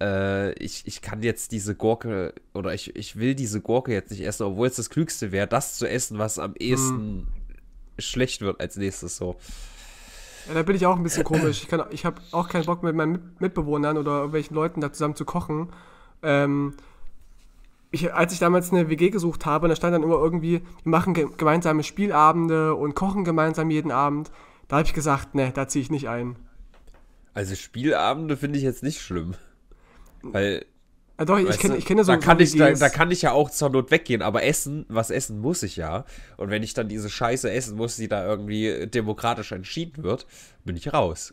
äh, ich, ich kann jetzt diese Gurke oder ich, ich will diese Gurke jetzt nicht essen, obwohl es das Klügste wäre, das zu essen, was am mhm. ehesten hm schlecht wird als nächstes so. Ja, da bin ich auch ein bisschen komisch. Ich, ich habe auch keinen Bock mit meinen Mitbewohnern oder irgendwelchen Leuten da zusammen zu kochen. Ähm, ich, als ich damals eine WG gesucht habe, da stand dann immer irgendwie, wir machen ge gemeinsame Spielabende und kochen gemeinsam jeden Abend. Da habe ich gesagt, ne, da ziehe ich nicht ein. Also Spielabende finde ich jetzt nicht schlimm. Weil ja, ah, doch, ich kenne kenn ja so da kann, ich, da, da, kann ich ja auch zur Not weggehen, aber essen, was essen muss ich ja. Und wenn ich dann diese Scheiße essen muss, die da irgendwie demokratisch entschieden wird, bin ich raus.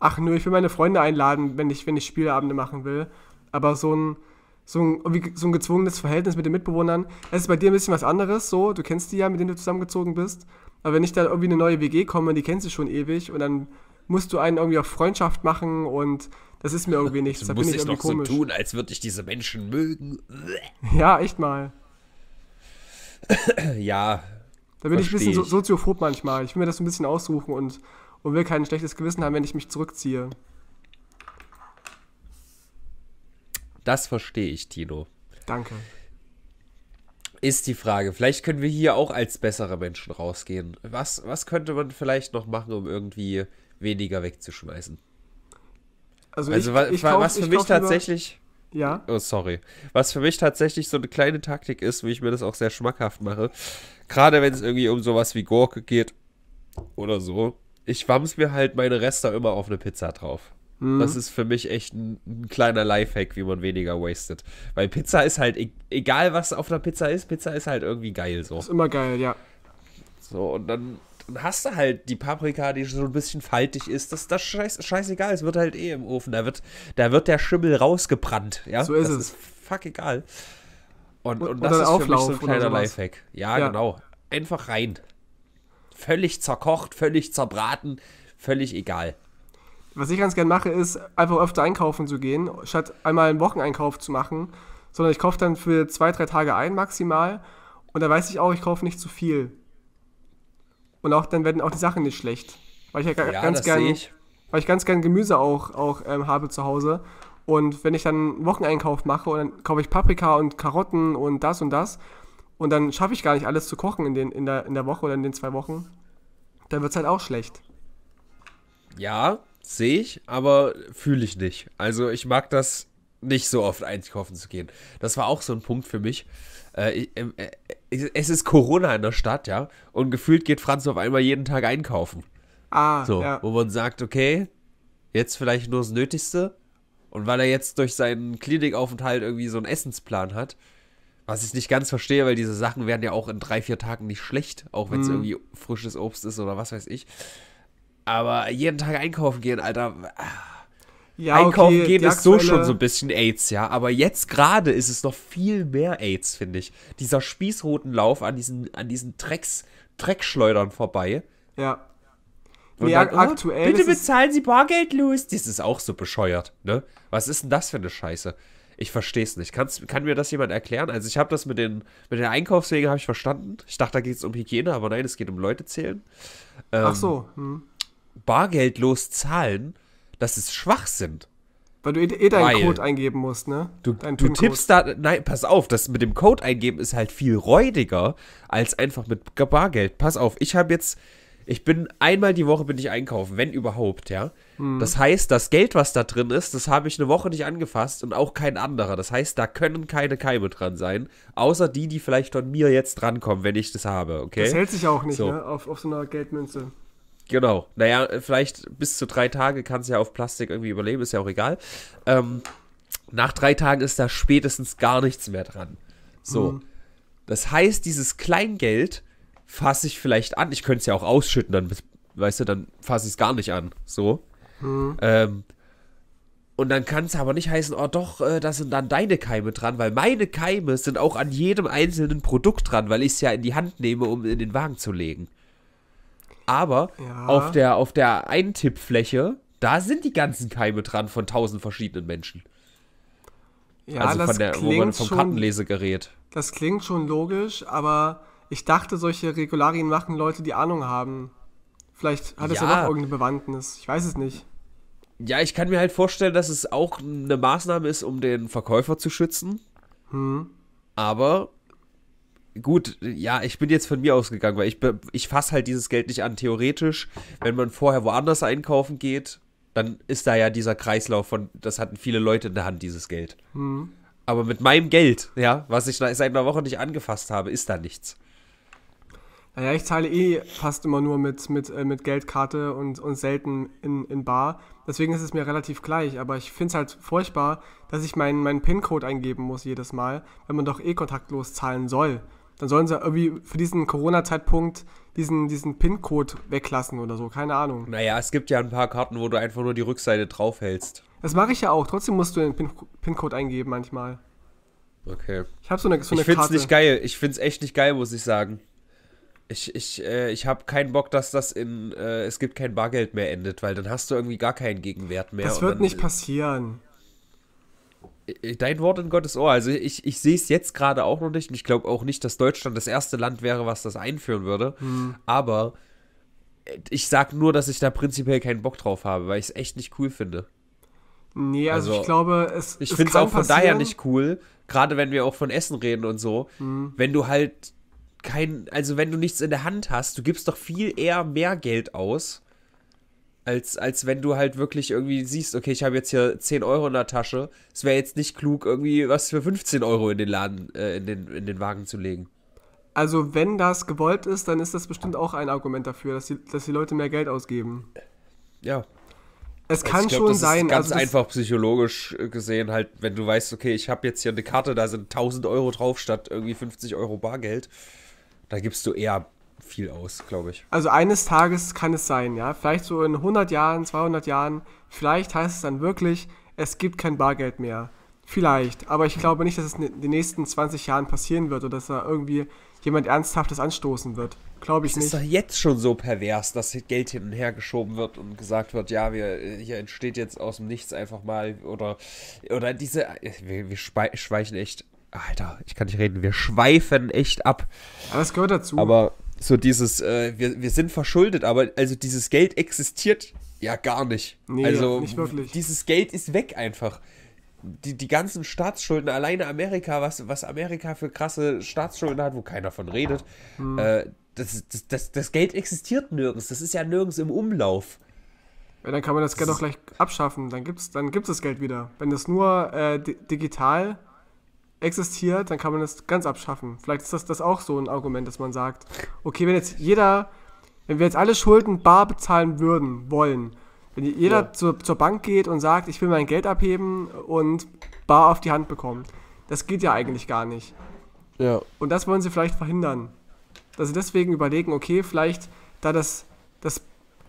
Ach nö, ich will meine Freunde einladen, wenn ich, wenn ich Spieleabende machen will. Aber so ein, so ein, so ein gezwungenes Verhältnis mit den Mitbewohnern, das ist bei dir ein bisschen was anderes, so, du kennst die ja, mit denen du zusammengezogen bist. Aber wenn ich da irgendwie eine neue WG komme, die kennst du schon ewig und dann musst du einen irgendwie auf Freundschaft machen und das ist mir irgendwie nichts. Da muss ich, ich noch komisch. so tun, als würde ich diese Menschen mögen. Ja, echt mal. ja. Da bin ich ein bisschen so soziophob manchmal. Ich will mir das ein bisschen aussuchen und, und will kein schlechtes Gewissen haben, wenn ich mich zurückziehe. Das verstehe ich, Tino. Danke. Ist die Frage. Vielleicht können wir hier auch als bessere Menschen rausgehen. Was, was könnte man vielleicht noch machen, um irgendwie weniger wegzuschmeißen? Also, also ich, wa ich kauf, was für mich tatsächlich. Ja. Oh, sorry. Was für mich tatsächlich so eine kleine Taktik ist, wie ich mir das auch sehr schmackhaft mache. Gerade wenn es irgendwie um sowas wie Gurke geht oder so. Ich wams mir halt meine Reste immer auf eine Pizza drauf. Mhm. Das ist für mich echt ein, ein, kleiner Lifehack, wie man weniger wastet. Weil Pizza ist halt, e-, egal was auf einer Pizza ist, Pizza ist halt irgendwie geil so. Ist immer geil, ja. So, und dann dann hast du halt die Paprika, die so ein bisschen faltig ist. Das, das scheiß, scheißegal, es wird halt eh im Ofen. Da wird, da wird der Schimmel rausgebrannt. Ja? So ist das es. Ist fuck egal. Und, und, und das ist Auflauf für mich so ein kleiner Lifehack. Ja, ja, genau. Einfach rein. Völlig zerkocht, völlig zerbraten, völlig egal. Was ich ganz gern mache, ist einfach öfter einkaufen zu gehen, statt einmal einen Wocheneinkauf zu machen, sondern ich kaufe dann für zwei, drei Tage ein maximal. Und da weiß ich auch, ich kaufe nicht zu viel und auch dann werden auch die Sachen nicht schlecht. Weil ich ja, ja ganz gern, ich. weil ich ganz gern Gemüse auch, auch ähm, habe zu Hause. Und wenn ich dann einen Wocheneinkauf mache und dann kaufe ich Paprika und Karotten und das und das und dann schaffe ich gar nicht alles zu kochen in, den, in, der, in der Woche oder in den zwei Wochen, dann wird es halt auch schlecht. Ja, sehe ich, aber fühle ich nicht. Also ich mag das nicht so oft einkaufen zu gehen. Das war auch so ein Punkt für mich. Äh, ich, ähm, äh, es ist Corona in der Stadt, ja. Und gefühlt geht Franz auf einmal jeden Tag einkaufen. Ah, so, ja. wo man sagt, okay, jetzt vielleicht nur das Nötigste. Und weil er jetzt durch seinen Klinikaufenthalt irgendwie so einen Essensplan hat, was ich nicht ganz verstehe, weil diese Sachen werden ja auch in drei, vier Tagen nicht schlecht, auch wenn es mhm. irgendwie frisches Obst ist oder was weiß ich. Aber jeden Tag einkaufen gehen, Alter. Ah ja, einkaufen okay, gehen ist so schon so ein bisschen AIDS, ja. Aber jetzt gerade ist es noch viel mehr AIDS, finde ich. Dieser Spießrutenlauf an diesen, an diesen Drecks, Dreckschleudern vorbei. Ja. Und ja, dann, oh, aktuell. Oh, bitte bezahlen Sie Bargeld los. Das ist auch so bescheuert, ne? Was ist denn das für eine Scheiße? Ich verstehe es nicht. Kann's, kann mir das jemand erklären? Also ich habe das mit den, mit den Einkaufswegen habe ich verstanden. Ich dachte, da geht es um Hygiene, aber nein, es geht um Leute zählen. Ähm, Ach so. Ähm, hm. Bargeldlos zahlen dass es schwach sind. Weil du eh, eh deinen Weil Code eingeben musst, ne? Du, du tippst da, nein, pass auf, das mit dem Code eingeben ist halt viel räudiger als einfach mit Bargeld. Pass auf, ich habe jetzt, ich bin einmal die Woche bin ich einkaufen, wenn überhaupt, ja. Mhm. Das heißt, das Geld, was da drin ist, das habe ich eine Woche nicht angefasst und auch kein anderer. Das heißt, da können keine Keime dran sein, außer die, die vielleicht von mir jetzt drankommen, wenn ich das habe, okay? Das hält sich auch nicht, so. ne? Auf, auf so einer Geldmünze. Genau. Naja, vielleicht bis zu drei Tage kann es ja auf Plastik irgendwie überleben, ist ja auch egal. Ähm, nach drei Tagen ist da spätestens gar nichts mehr dran. So. Mhm. Das heißt, dieses Kleingeld fasse ich vielleicht an. Ich könnte es ja auch ausschütten, dann, weißt du, dann fasse ich es gar nicht an. So. Mhm. Ähm, und dann kann es aber nicht heißen, oh doch, äh, da sind dann deine Keime dran, weil meine Keime sind auch an jedem einzelnen Produkt dran, weil ich es ja in die Hand nehme, um in den Wagen zu legen. Aber ja. auf, der, auf der Eintippfläche, da sind die ganzen Keime dran von tausend verschiedenen Menschen. Ja, also das von der, klingt wo man vom schon, Kartenlesegerät. Das klingt schon logisch, aber ich dachte, solche Regularien machen Leute, die Ahnung haben. Vielleicht hat es ja. ja noch irgendeine Bewandtnis. Ich weiß es nicht. Ja, ich kann mir halt vorstellen, dass es auch eine Maßnahme ist, um den Verkäufer zu schützen. Hm. Aber gut, ja, ich bin jetzt von mir ausgegangen, weil ich, ich fasse halt dieses Geld nicht an. Theoretisch, wenn man vorher woanders einkaufen geht, dann ist da ja dieser Kreislauf von, das hatten viele Leute in der Hand, dieses Geld. Mhm. Aber mit meinem Geld, ja, was ich seit einer Woche nicht angefasst habe, ist da nichts. Naja, ich zahle eh fast immer nur mit, mit, äh, mit Geldkarte und, und selten in, in Bar. Deswegen ist es mir relativ gleich. Aber ich finde es halt furchtbar, dass ich meinen mein PIN-Code eingeben muss jedes Mal, wenn man doch eh kontaktlos zahlen soll. Dann sollen sie irgendwie für diesen Corona-Zeitpunkt diesen, diesen PIN-Code weglassen oder so, keine Ahnung. Naja, es gibt ja ein paar Karten, wo du einfach nur die Rückseite draufhältst. Das mache ich ja auch, trotzdem musst du den PIN-Code eingeben manchmal. Okay. Ich habe so eine, so eine ich find's Karte. nicht geil, ich finde es echt nicht geil, muss ich sagen. Ich, ich, äh, ich habe keinen Bock, dass das in äh, es gibt kein Bargeld mehr endet, weil dann hast du irgendwie gar keinen Gegenwert mehr. Das wird nicht passieren. Äh, dein Wort in Gottes Ohr. Also ich, ich sehe es jetzt gerade auch noch nicht und ich glaube auch nicht, dass Deutschland das erste Land wäre, was das einführen würde. Hm. Aber äh, ich sage nur, dass ich da prinzipiell keinen Bock drauf habe, weil ich es echt nicht cool finde. Nee, also, also ich glaube, es Ich finde es auch von passieren. daher nicht cool, gerade wenn wir auch von Essen reden und so, hm. wenn du halt kein, also wenn du nichts in der Hand hast, du gibst doch viel eher mehr Geld aus als, als wenn du halt wirklich irgendwie siehst, okay, ich habe jetzt hier 10 Euro in der Tasche. Es wäre jetzt nicht klug, irgendwie was für 15 Euro in den Laden, äh, in, den, in den Wagen zu legen. Also, wenn das gewollt ist, dann ist das bestimmt auch ein Argument dafür, dass die, dass die Leute mehr Geld ausgeben. Ja. Es also kann also ich glaub, schon das sein. Ist ganz also einfach psychologisch äh, gesehen, halt, wenn du weißt, okay, ich habe jetzt hier eine Karte, da sind 1000 Euro drauf statt irgendwie 50 Euro Bargeld, da gibst du eher viel aus, glaube ich. Also eines Tages kann es sein, ja. Vielleicht so in 100 Jahren, 200 Jahren, vielleicht heißt es dann wirklich, es gibt kein Bargeld mehr. Vielleicht, aber ich glaube nicht, dass es in den nächsten 20 Jahren passieren wird oder dass da irgendwie jemand Ernsthaftes anstoßen wird. Glaube ich es nicht. Es ist doch jetzt schon so pervers, dass Geld hin und her geschoben wird und gesagt wird, ja, wir, hier entsteht jetzt aus dem Nichts einfach mal oder, oder diese, wir, wir schweichen echt, Alter, ich kann nicht reden, wir schweifen echt ab. Aber es gehört dazu. Aber so dieses, äh, wir, wir sind verschuldet, aber also dieses Geld existiert ja gar nicht. Nee, also nicht wirklich. dieses Geld ist weg einfach. Die, die ganzen Staatsschulden, alleine Amerika, was, was Amerika für krasse Staatsschulden hat, wo keiner von redet, hm. äh, das, das, das, das Geld existiert nirgends. Das ist ja nirgends im Umlauf. Ja, dann kann man das Geld auch gleich abschaffen. Dann gibt es dann gibt's das Geld wieder. Wenn das nur äh, digital existiert, dann kann man das ganz abschaffen. Vielleicht ist das, das auch so ein Argument, dass man sagt, okay, wenn jetzt jeder, wenn wir jetzt alle Schulden bar bezahlen würden, wollen, wenn jeder ja. zur, zur Bank geht und sagt, ich will mein Geld abheben und bar auf die Hand bekommen, das geht ja eigentlich gar nicht. Ja. Und das wollen sie vielleicht verhindern. Dass sie deswegen überlegen, okay, vielleicht, da das, das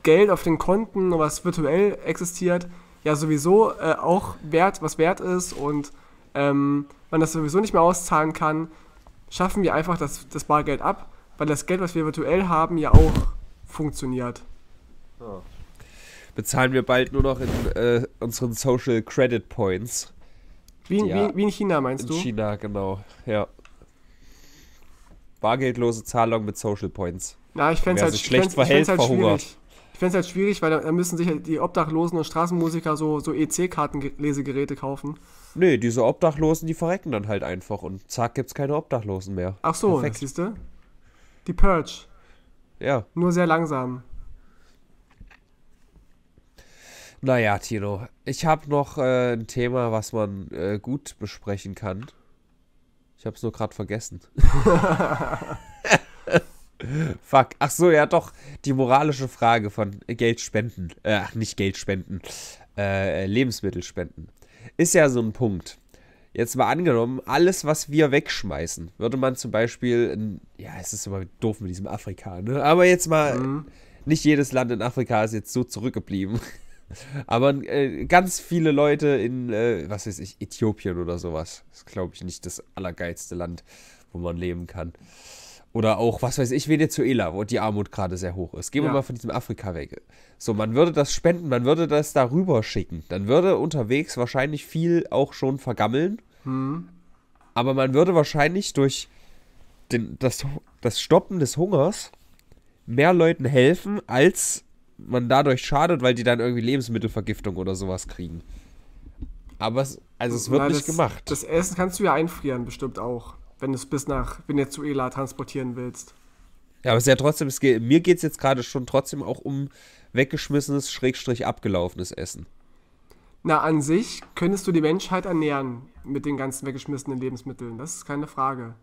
Geld auf den Konten, was virtuell existiert, ja sowieso äh, auch wert, was wert ist und ähm, man das sowieso nicht mehr auszahlen kann, schaffen wir einfach das, das Bargeld ab, weil das Geld, was wir virtuell haben, ja auch funktioniert. Oh. Bezahlen wir bald nur noch in äh, unseren Social Credit Points. Wie in, ja, wie, wie in China meinst in du? In China, genau, ja. Bargeldlose Zahlung mit Social Points. Na, ich fände es halt, schlecht verhält, halt schwierig. Ich fände es halt schwierig, weil da müssen sich halt die Obdachlosen und Straßenmusiker so, so EC-Kartenlesegeräte kaufen. Nee, diese Obdachlosen, die verrecken dann halt einfach und zack, gibt's keine Obdachlosen mehr. Ach so, siehst du? Die Purge. Ja. Nur sehr langsam. Naja, Tino, ich habe noch äh, ein Thema, was man äh, gut besprechen kann. Ich habe es nur gerade vergessen. Fuck. Ach so, ja doch. Die moralische Frage von Geldspenden. Äh, ach, äh, nicht Geld spenden. Äh, Lebensmittel spenden. Ist ja so ein Punkt. Jetzt mal angenommen, alles, was wir wegschmeißen, würde man zum Beispiel, in, ja, es ist immer doof mit diesem Afrika, ne? Aber jetzt mal, mhm. nicht jedes Land in Afrika ist jetzt so zurückgeblieben. Aber äh, ganz viele Leute in, äh, was weiß ich, Äthiopien oder sowas. ist, glaube ich, nicht das allergeilste Land, wo man leben kann. Oder auch, was weiß ich, Venezuela, wo die Armut gerade sehr hoch ist. Gehen ja. wir mal von diesem Afrika weg. So, man würde das spenden, man würde das darüber schicken. Dann würde unterwegs wahrscheinlich viel auch schon vergammeln. Hm. Aber man würde wahrscheinlich durch den, das, das Stoppen des Hungers mehr Leuten helfen, als man dadurch schadet, weil die dann irgendwie Lebensmittelvergiftung oder sowas kriegen. Aber es, also es wird Na, das, nicht gemacht. Das Essen kannst du ja einfrieren, bestimmt auch wenn du es bis nach Venezuela transportieren willst. Ja, aber es ist ja trotzdem, es geht, mir geht es jetzt gerade schon trotzdem auch um weggeschmissenes, schrägstrich abgelaufenes Essen. Na, an sich könntest du die Menschheit ernähren mit den ganzen weggeschmissenen Lebensmitteln. Das ist keine Frage.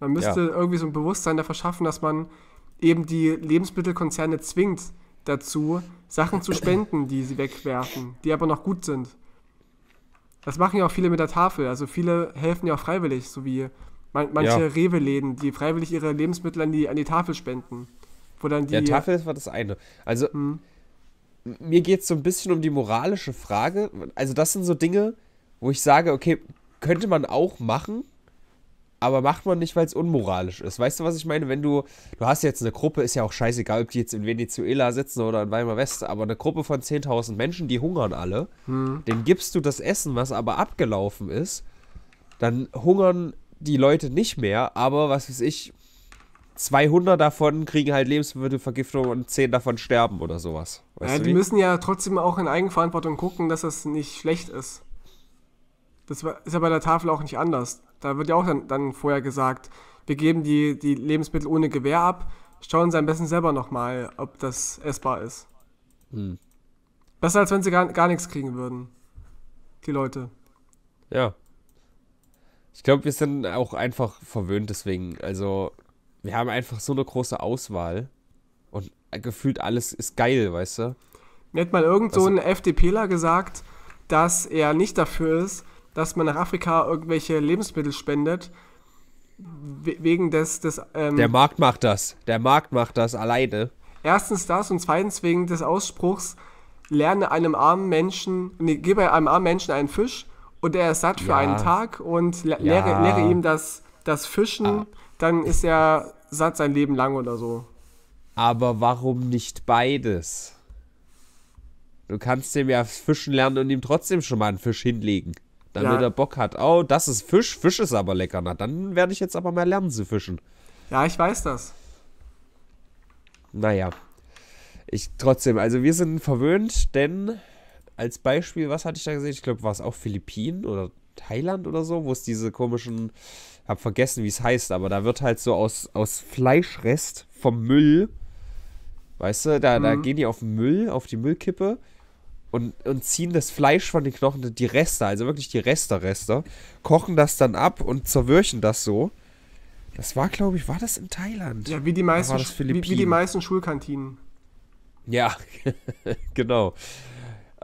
Man müsste ja. irgendwie so ein Bewusstsein dafür schaffen, dass man eben die Lebensmittelkonzerne zwingt dazu, Sachen zu spenden, die sie wegwerfen, die aber noch gut sind. Das machen ja auch viele mit der Tafel. Also viele helfen ja auch freiwillig, so wie man, manche ja. Rewe-Läden, die freiwillig ihre Lebensmittel an die, an die Tafel spenden. Wo dann die. Ja, Tafel war das eine. Also, hm. mir geht es so ein bisschen um die moralische Frage. Also, das sind so Dinge, wo ich sage, okay, könnte man auch machen, aber macht man nicht, weil es unmoralisch ist. Weißt du, was ich meine? Wenn du, du hast jetzt eine Gruppe, ist ja auch scheißegal, ob die jetzt in Venezuela sitzen oder in Weimar West, aber eine Gruppe von 10.000 Menschen, die hungern alle, hm. denen gibst du das Essen, was aber abgelaufen ist, dann hungern die Leute nicht mehr, aber was weiß ich, 200 davon kriegen halt Lebensmittelvergiftung und 10 davon sterben oder sowas. Ja, die wie? müssen ja trotzdem auch in Eigenverantwortung gucken, dass das nicht schlecht ist. Das ist ja bei der Tafel auch nicht anders. Da wird ja auch dann, dann vorher gesagt, wir geben die, die Lebensmittel ohne Gewehr ab, schauen sie am besten selber nochmal, ob das essbar ist. Hm. Besser als wenn sie gar, gar nichts kriegen würden. Die Leute. Ja. Ich glaube, wir sind auch einfach verwöhnt deswegen. Also, wir haben einfach so eine große Auswahl und gefühlt alles ist geil, weißt du? Mir hat mal irgend so also ein FDPler gesagt, dass er nicht dafür ist, dass man nach Afrika irgendwelche Lebensmittel spendet, wegen des... des ähm, der Markt macht das. Der Markt macht das alleine. Erstens das und zweitens wegen des Ausspruchs, lerne einem armen Menschen, nee, gebe einem armen Menschen einen Fisch und er ist satt ja. für einen Tag und le ja. lehre, lehre, ihm das, das Fischen, ah. dann ist er satt sein Leben lang oder so. Aber warum nicht beides? Du kannst dem ja Fischen lernen und ihm trotzdem schon mal einen Fisch hinlegen. Damit ja. er Bock hat. Oh, das ist Fisch. Fisch ist aber lecker. Na, dann werde ich jetzt aber mal lernen zu fischen. Ja, ich weiß das. Naja. Ich trotzdem, also wir sind verwöhnt, denn als Beispiel, was hatte ich da gesehen? Ich glaube, war es auch Philippinen oder Thailand oder so, wo es diese komischen, hab vergessen, wie es heißt, aber da wird halt so aus, aus Fleischrest vom Müll, weißt du, da, mhm. da gehen die auf den Müll, auf die Müllkippe und, und ziehen das Fleisch von den Knochen, die Reste, also wirklich die Reste, Reste, kochen das dann ab und zerwürchen das so. Das war, glaube ich, war das in Thailand? Ja, wie die meisten, wie, wie die meisten Schulkantinen. Ja, genau.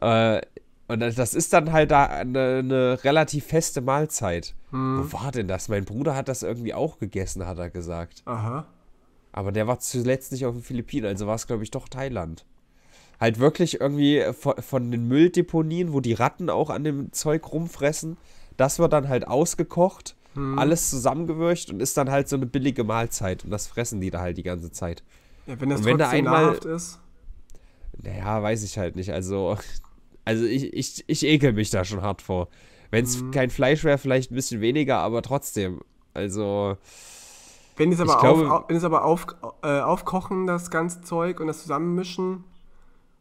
Äh, und das ist dann halt da eine, eine relativ feste Mahlzeit. Hm. Wo war denn das? Mein Bruder hat das irgendwie auch gegessen, hat er gesagt. Aha. Aber der war zuletzt nicht auf den Philippinen, also war es, glaube ich, doch Thailand. Halt wirklich irgendwie von, von, den Mülldeponien, wo die Ratten auch an dem Zeug rumfressen. Das wird dann halt ausgekocht, hm. alles zusammengewürcht und ist dann halt so eine billige Mahlzeit. Und das fressen die da halt die ganze Zeit. Ja, wenn das und wenn trotzdem da einmal, ist. Naja, weiß ich halt nicht. Also Also ich, ich, ich ekel mich da schon hart vor. Wenn es mhm. kein Fleisch wäre, vielleicht ein bisschen weniger, aber trotzdem. Also. Wenn es aber, glaube, auf, wenn es aber auf, äh, aufkochen, das ganze Zeug und das zusammenmischen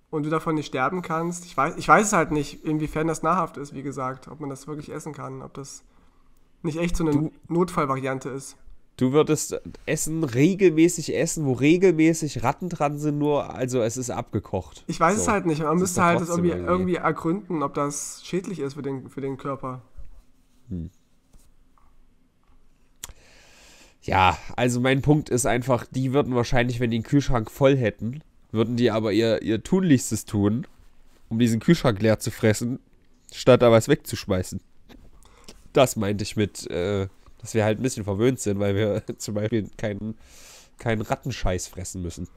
und du davon nicht sterben kannst, ich weiß, ich weiß halt nicht, inwiefern das nahrhaft ist, wie gesagt, ob man das wirklich essen kann, ob das nicht echt so eine Notfallvariante ist. Du würdest Essen regelmäßig essen, wo regelmäßig Ratten dran sind, nur also es ist abgekocht. Ich weiß so. es halt nicht. Man das müsste halt das irgendwie, irgendwie, ergründen, ob das schädlich ist für den, für den Körper. Hm. Ja, also mein Punkt ist einfach, die würden wahrscheinlich, wenn die den Kühlschrank voll hätten, würden die aber ihr, ihr Tunlichstes tun, um diesen Kühlschrank leer zu fressen, statt da was wegzuschmeißen. Das meinte ich mit. Äh, dass wir halt ein bisschen verwöhnt sind, weil wir zum Beispiel keinen, keinen Rattenscheiß fressen müssen.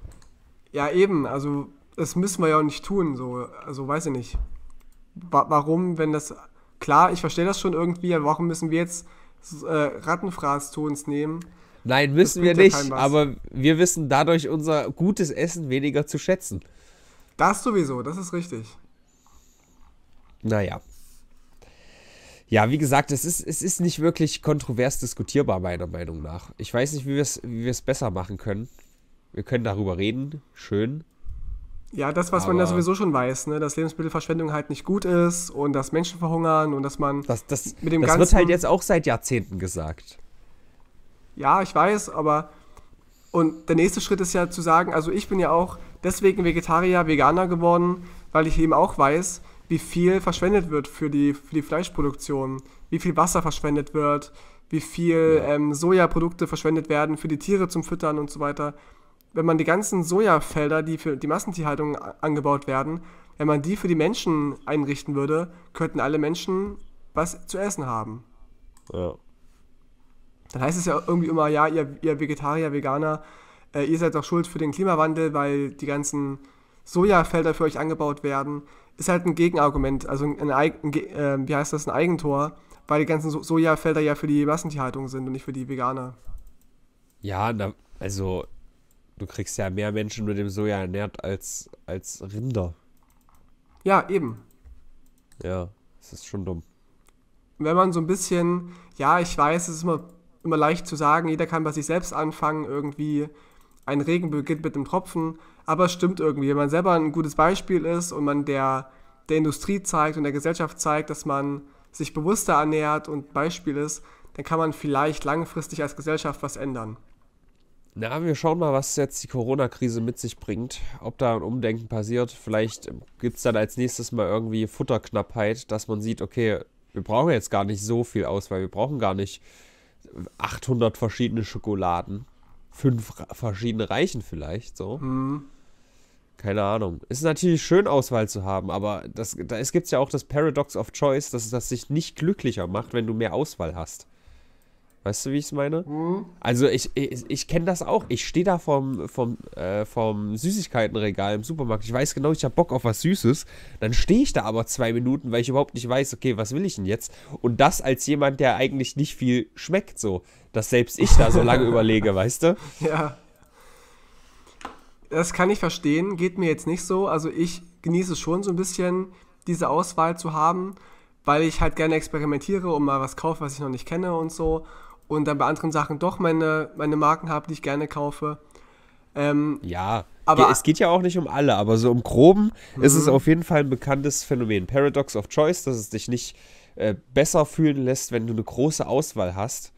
Ja, eben, also das müssen wir ja auch nicht tun, so, also weiß ich nicht. Wa warum, wenn das, klar, ich verstehe das schon irgendwie, aber warum müssen wir jetzt äh, Rattenfraß zu uns nehmen? Nein, müssen wir nicht, ja aber wir wissen dadurch unser gutes Essen weniger zu schätzen. Das sowieso, das ist richtig. Naja, ja, wie gesagt, es ist, es ist nicht wirklich kontrovers diskutierbar, meiner Meinung nach. Ich weiß nicht, wie wir es wie besser machen können. Wir können darüber reden, schön. Ja, das, was aber man ja sowieso schon weiß, ne? dass Lebensmittelverschwendung halt nicht gut ist und dass Menschen verhungern und dass man das, das, mit dem das Ganzen. Das wird halt jetzt auch seit Jahrzehnten gesagt. Ja, ich weiß, aber. Und der nächste Schritt ist ja zu sagen, also ich bin ja auch deswegen Vegetarier, Veganer geworden, weil ich eben auch weiß, wie viel verschwendet wird für die, für die Fleischproduktion, wie viel Wasser verschwendet wird, wie viel ja. ähm, Sojaprodukte verschwendet werden für die Tiere zum Füttern und so weiter. Wenn man die ganzen Sojafelder, die für die Massentierhaltung angebaut werden, wenn man die für die Menschen einrichten würde, könnten alle Menschen was zu essen haben. Ja. Dann heißt es ja irgendwie immer, ja, ihr, ihr Vegetarier, Veganer, äh, ihr seid doch schuld für den Klimawandel, weil die ganzen Sojafelder für euch angebaut werden ist halt ein Gegenargument, also ein, ein, ein äh, wie heißt das, ein Eigentor, weil die ganzen so Sojafelder ja für die Massentierhaltung sind und nicht für die Veganer. Ja, na, also du kriegst ja mehr Menschen mit dem Soja ernährt als, als Rinder. Ja, eben. Ja, das ist schon dumm. Wenn man so ein bisschen, ja, ich weiß, es ist immer, immer leicht zu sagen, jeder kann bei sich selbst anfangen, irgendwie ein Regen beginnt mit dem Tropfen, aber es stimmt irgendwie. Wenn man selber ein gutes Beispiel ist und man der, der Industrie zeigt und der Gesellschaft zeigt, dass man sich bewusster ernährt und Beispiel ist, dann kann man vielleicht langfristig als Gesellschaft was ändern. Na, wir schauen mal, was jetzt die Corona-Krise mit sich bringt. Ob da ein Umdenken passiert. Vielleicht gibt es dann als nächstes mal irgendwie Futterknappheit, dass man sieht, okay, wir brauchen jetzt gar nicht so viel Auswahl. Wir brauchen gar nicht 800 verschiedene Schokoladen fünf verschiedene Reichen vielleicht, so. Mhm. Keine Ahnung. Ist natürlich schön, Auswahl zu haben, aber das, da gibt es ja auch das Paradox of Choice, dass das sich nicht glücklicher macht, wenn du mehr Auswahl hast. Weißt du, wie ich es meine? Mhm. Also ich, ich, ich kenne das auch. Ich stehe da vom, vom, äh, vom Süßigkeitenregal im Supermarkt. Ich weiß genau, ich habe Bock auf was Süßes. Dann stehe ich da aber zwei Minuten, weil ich überhaupt nicht weiß, okay, was will ich denn jetzt? Und das als jemand, der eigentlich nicht viel schmeckt, so. Dass selbst ich da so lange überlege, weißt du? Ja. Das kann ich verstehen, geht mir jetzt nicht so. Also ich genieße schon so ein bisschen, diese Auswahl zu haben weil ich halt gerne experimentiere und mal was kaufe, was ich noch nicht kenne und so und dann bei anderen Sachen doch meine, meine Marken habe, die ich gerne kaufe. Ähm, ja, aber es geht ja auch nicht um alle, aber so im Groben mhm. ist es mhm. auf jeden Fall ein bekanntes Phänomen. Paradox of Choice, dass es dich nicht äh, besser fühlen lässt, wenn du eine große Auswahl hast.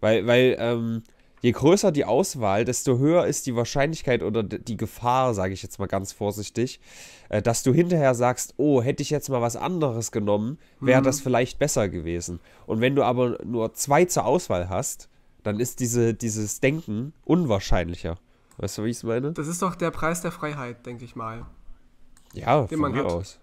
Weil, weil ähm, je größer die Auswahl, desto höher ist die Wahrscheinlichkeit oder die Gefahr, sage ich jetzt mal ganz vorsichtig, äh, dass du hinterher sagst, oh, hätte ich jetzt mal was anderes genommen, wäre mhm. das vielleicht besser gewesen. Und wenn du aber nur zwei zur Auswahl hast, dann ist diese, dieses Denken unwahrscheinlicher. Weißt du, wie ich es meine? Das ist doch der Preis der Freiheit, denke ich mal. Ja, den von mir hat. aus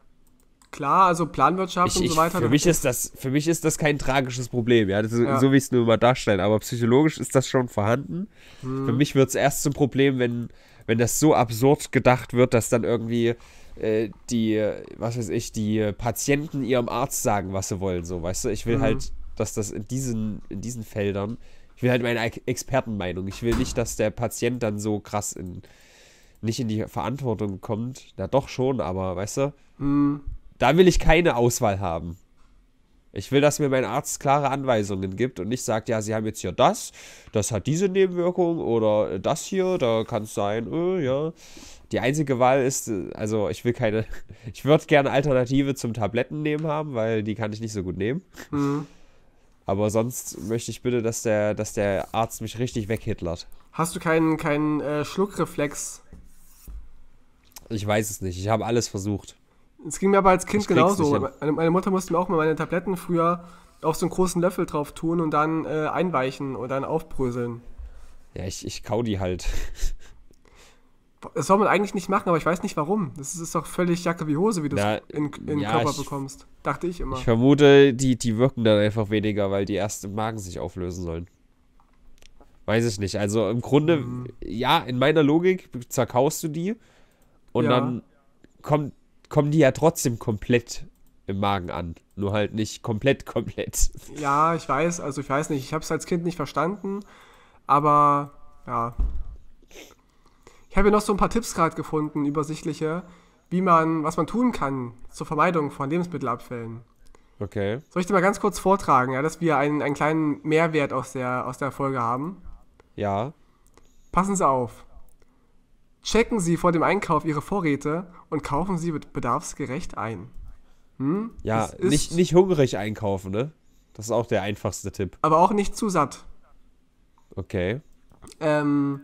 klar, also Planwirtschaft ich, und so weiter. Ich, für mich, ist das, für mich ist das kein tragisches Problem, ja. Das, ja. So wie ich es nur immer darstellen. Aber psychologisch ist das schon vorhanden. Hm. Für mich wird es erst zum Problem, wenn, wenn das so absurd gedacht wird, dass dann irgendwie äh, die, was weiß ich, die Patienten ihrem Arzt sagen, was sie wollen, so, weißt du? Ich will mhm. halt, dass das in diesen, in diesen Feldern, ich will halt meine Expertenmeinung. Ich will nicht, dass der Patient dann so krass in, nicht in die Verantwortung kommt. Na doch schon, aber weißt du? Hm. Da will ich keine Auswahl haben. Ich will, dass mir mein Arzt klare Anweisungen gibt und nicht sagt, ja, sie haben jetzt hier das, das hat diese Nebenwirkung oder das hier, da kann es sein, oh, ja. Die einzige Wahl ist, äh, also ich will keine, ich würde gerne Alternative zum Tabletten nehmen haben, weil die kann ich nicht so gut nehmen. Mhm. Aber sonst möchte ich bitte, dass der, dass der Arzt mich richtig weghitlert. Hast du keinen, keinen äh, Schluckreflex? Ich weiß es nicht, ich habe alles versucht. Es ging mir aber als Kind genauso. Meine, meine, Mutter musste mir auch mal meine Tabletten früher auf so einen großen Löffel drauf tun und dann äh, einweichen und dann aufbröseln. Ja, ich, ich kau die halt. Das soll man eigentlich nicht machen, aber ich weiß nicht warum. Das ist doch völlig Jacke wie Hose, wie du es in, in den ja, Körper ich, bekommst. Dachte ich immer. Ich vermute, die, die wirken dann einfach weniger, weil die erst im Magen sich auflösen sollen. Weiß ich nicht. Also im Grunde, mhm. ja, in meiner Logik zerkaust du die und ja. dann kommt kommen die ja trotzdem komplett im Magen an. Nur halt nicht komplett, komplett. Ja, ich weiß, also ich weiß nicht, ich habe es als Kind nicht verstanden, aber ja. Ich habe ja noch so ein paar Tipps gerade gefunden, übersichtliche, wie man, was man tun kann zur Vermeidung von Lebensmittelabfällen. Okay. Soll ich dir mal ganz kurz vortragen, ja, dass wir einen, einen kleinen Mehrwert aus der, aus der Folge haben? Ja. Passen Sie auf. Checken Sie vor dem Einkauf Ihre Vorräte und kaufen Sie bedarfsgerecht ein. Hm? Ja, nicht, nicht hungrig einkaufen, ne? Das ist auch der einfachste Tipp. Aber auch nicht zu satt. Okay. Ähm,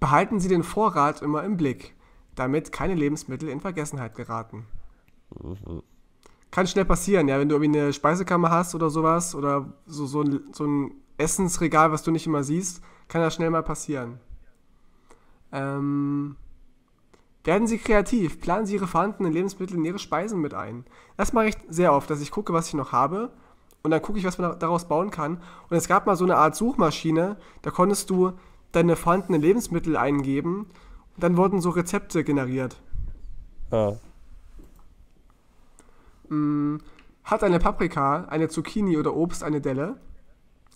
behalten Sie den Vorrat immer im Blick, damit keine Lebensmittel in Vergessenheit geraten. Mhm. Kann schnell passieren, ja, wenn du irgendwie eine Speisekammer hast oder sowas oder so, so, ein, so ein Essensregal, was du nicht immer siehst, kann das schnell mal passieren. Ähm, werden Sie kreativ, planen Sie Ihre vorhandenen Lebensmittel in Ihre Speisen mit ein. Das mache ich sehr oft, dass ich gucke, was ich noch habe und dann gucke ich, was man daraus bauen kann. Und es gab mal so eine Art Suchmaschine, da konntest du deine vorhandenen Lebensmittel eingeben und dann wurden so Rezepte generiert. Ah. hat eine Paprika, eine Zucchini oder Obst eine Delle?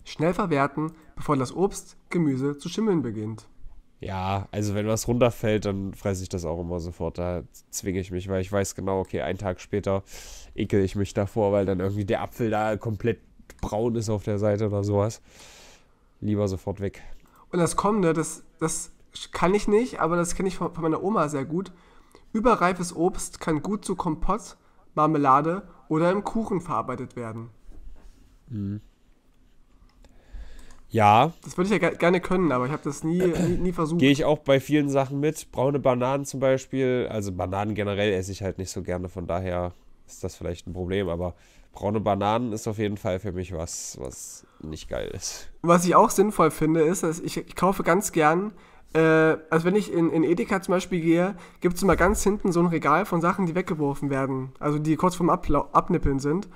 Schnell verwerten, bevor das Obst, Gemüse zu schimmeln beginnt. Ja, also wenn was runterfällt, dann fresse ich das auch immer sofort. Da zwinge ich mich, weil ich weiß genau, okay, einen Tag später ekel ich mich davor, weil dann irgendwie der Apfel da komplett braun ist auf der Seite oder sowas. Lieber sofort weg. Und das kommende, das, das kann ich nicht, aber das kenne ich von, von meiner Oma sehr gut. Überreifes Obst kann gut zu Kompott, Marmelade oder im Kuchen verarbeitet werden. Mhm. Ja. Das würde ich ja gerne können, aber ich habe das nie, nie, nie versucht. Gehe ich auch bei vielen Sachen mit. Braune Bananen zum Beispiel. Also Bananen generell esse ich halt nicht so gerne, von daher ist das vielleicht ein Problem, aber braune Bananen ist auf jeden Fall für mich was, was nicht geil ist. Was ich auch sinnvoll finde, ist, dass ich, ich kaufe ganz gern äh, also wenn ich in, in Edeka zum Beispiel gehe, gibt es immer ganz hinten so ein Regal von Sachen, die weggeworfen werden. Also die kurz vorm Abla Abnippeln sind.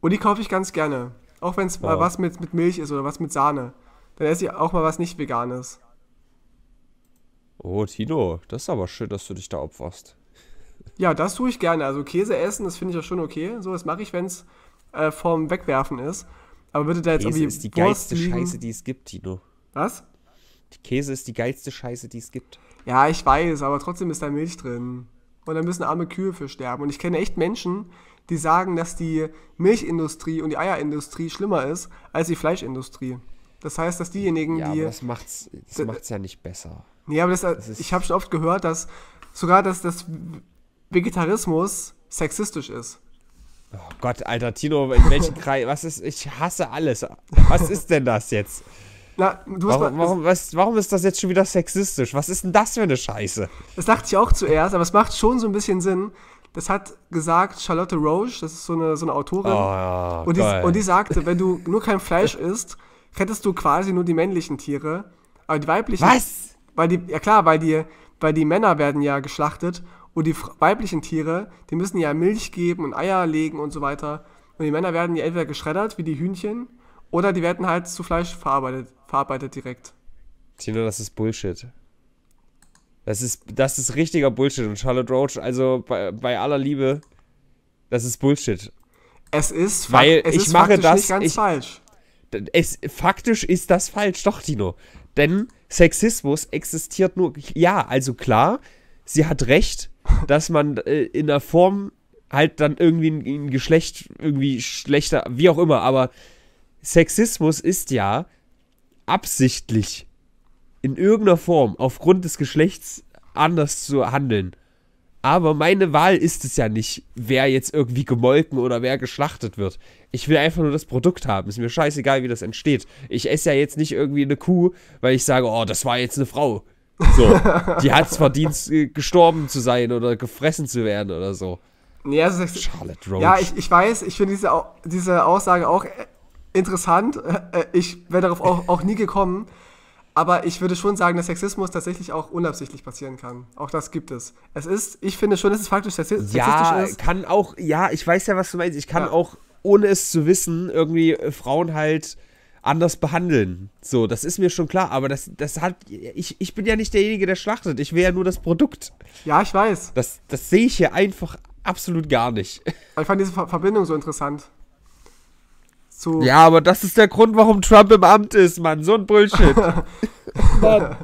Und die kaufe ich ganz gerne. Auch wenn es mal ja. was mit, mit Milch ist oder was mit Sahne. Dann esse ich auch mal was nicht veganes. Oh, Tino, das ist aber schön, dass du dich da opferst. Ja, das tue ich gerne. Also Käse essen, das finde ich auch schon okay. So, das mache ich, wenn es äh, vorm Wegwerfen ist. Aber würde da jetzt Käse irgendwie. Käse ist die Wurst geilste liegen. Scheiße, die es gibt, Tino. Was? Die Käse ist die geilste Scheiße, die es gibt. Ja, ich weiß, aber trotzdem ist da Milch drin. Und da müssen arme Kühe für sterben. Und ich kenne echt Menschen, die sagen, dass die Milchindustrie und die Eierindustrie schlimmer ist als die Fleischindustrie. Das heißt, dass diejenigen, ja, die. Aber das macht's, das macht's ja nicht besser. Nee, aber das, äh, das ich habe schon oft gehört, dass sogar dass das Vegetarismus sexistisch ist. Oh Gott, Alter, Tino, in welchem Kreis? Was ist. Ich hasse alles. Was ist denn das jetzt? Na, warum, warum, was, warum, ist das jetzt schon wieder sexistisch? Was ist denn das für eine Scheiße? Das dachte ich auch zuerst, aber es macht schon so ein bisschen Sinn, das hat gesagt Charlotte Roche, das ist so eine, so eine Autorin. Oh, und, die, und die sagte, wenn du nur kein Fleisch isst, rettest du quasi nur die männlichen Tiere. Aber die weiblichen. Was? Weil die, ja klar, weil die, weil die Männer werden ja geschlachtet und die weiblichen Tiere, die müssen ja Milch geben und Eier legen und so weiter. Und die Männer werden ja entweder geschreddert, wie die Hühnchen, oder die werden halt zu Fleisch verarbeitet, verarbeitet direkt. Tino, das ist Bullshit. Das ist, das ist richtiger Bullshit. Und Charlotte Roach, also bei, bei aller Liebe, das ist Bullshit. Es ist, Weil es ich ist mache das, nicht ganz ich, falsch. Es, faktisch ist das falsch, doch, Tino. Denn Sexismus existiert nur. Ja, also klar, sie hat recht, dass man äh, in der Form halt dann irgendwie ein, ein Geschlecht irgendwie schlechter, wie auch immer, aber Sexismus ist ja absichtlich in irgendeiner Form aufgrund des Geschlechts anders zu handeln. Aber meine Wahl ist es ja nicht, wer jetzt irgendwie gemolken oder wer geschlachtet wird. Ich will einfach nur das Produkt haben. Ist mir scheißegal, wie das entsteht. Ich esse ja jetzt nicht irgendwie eine Kuh, weil ich sage, oh, das war jetzt eine Frau. So. Die hat es verdient, äh, gestorben zu sein oder gefressen zu werden oder so. Also ja, also, Charlotte Roach. Ja, ich, ich weiß, ich finde diese, diese Aussage auch äh, interessant. Äh, ich wäre darauf auch, auch nie gekommen. Aber ich würde schon sagen, dass Sexismus tatsächlich auch unabsichtlich passieren kann. Auch das gibt es. Es ist, ich finde schon, dass es faktisch sexistisch ja, ist. Ja, kann auch, ja, ich weiß ja, was du meinst. Ich kann ja. auch, ohne es zu wissen, irgendwie äh, Frauen halt anders behandeln. So, das ist mir schon klar, aber das, das hat. Ich, ich bin ja nicht derjenige, der schlachtet. Ich will ja nur das Produkt. Ja, ich weiß. Das, das sehe ich hier einfach absolut gar nicht. ich fand diese Verbindung so interessant zu. Ja, aber das ist der Grund, warum Trump im Amt ist, Mann. So ein Bullshit. Mann.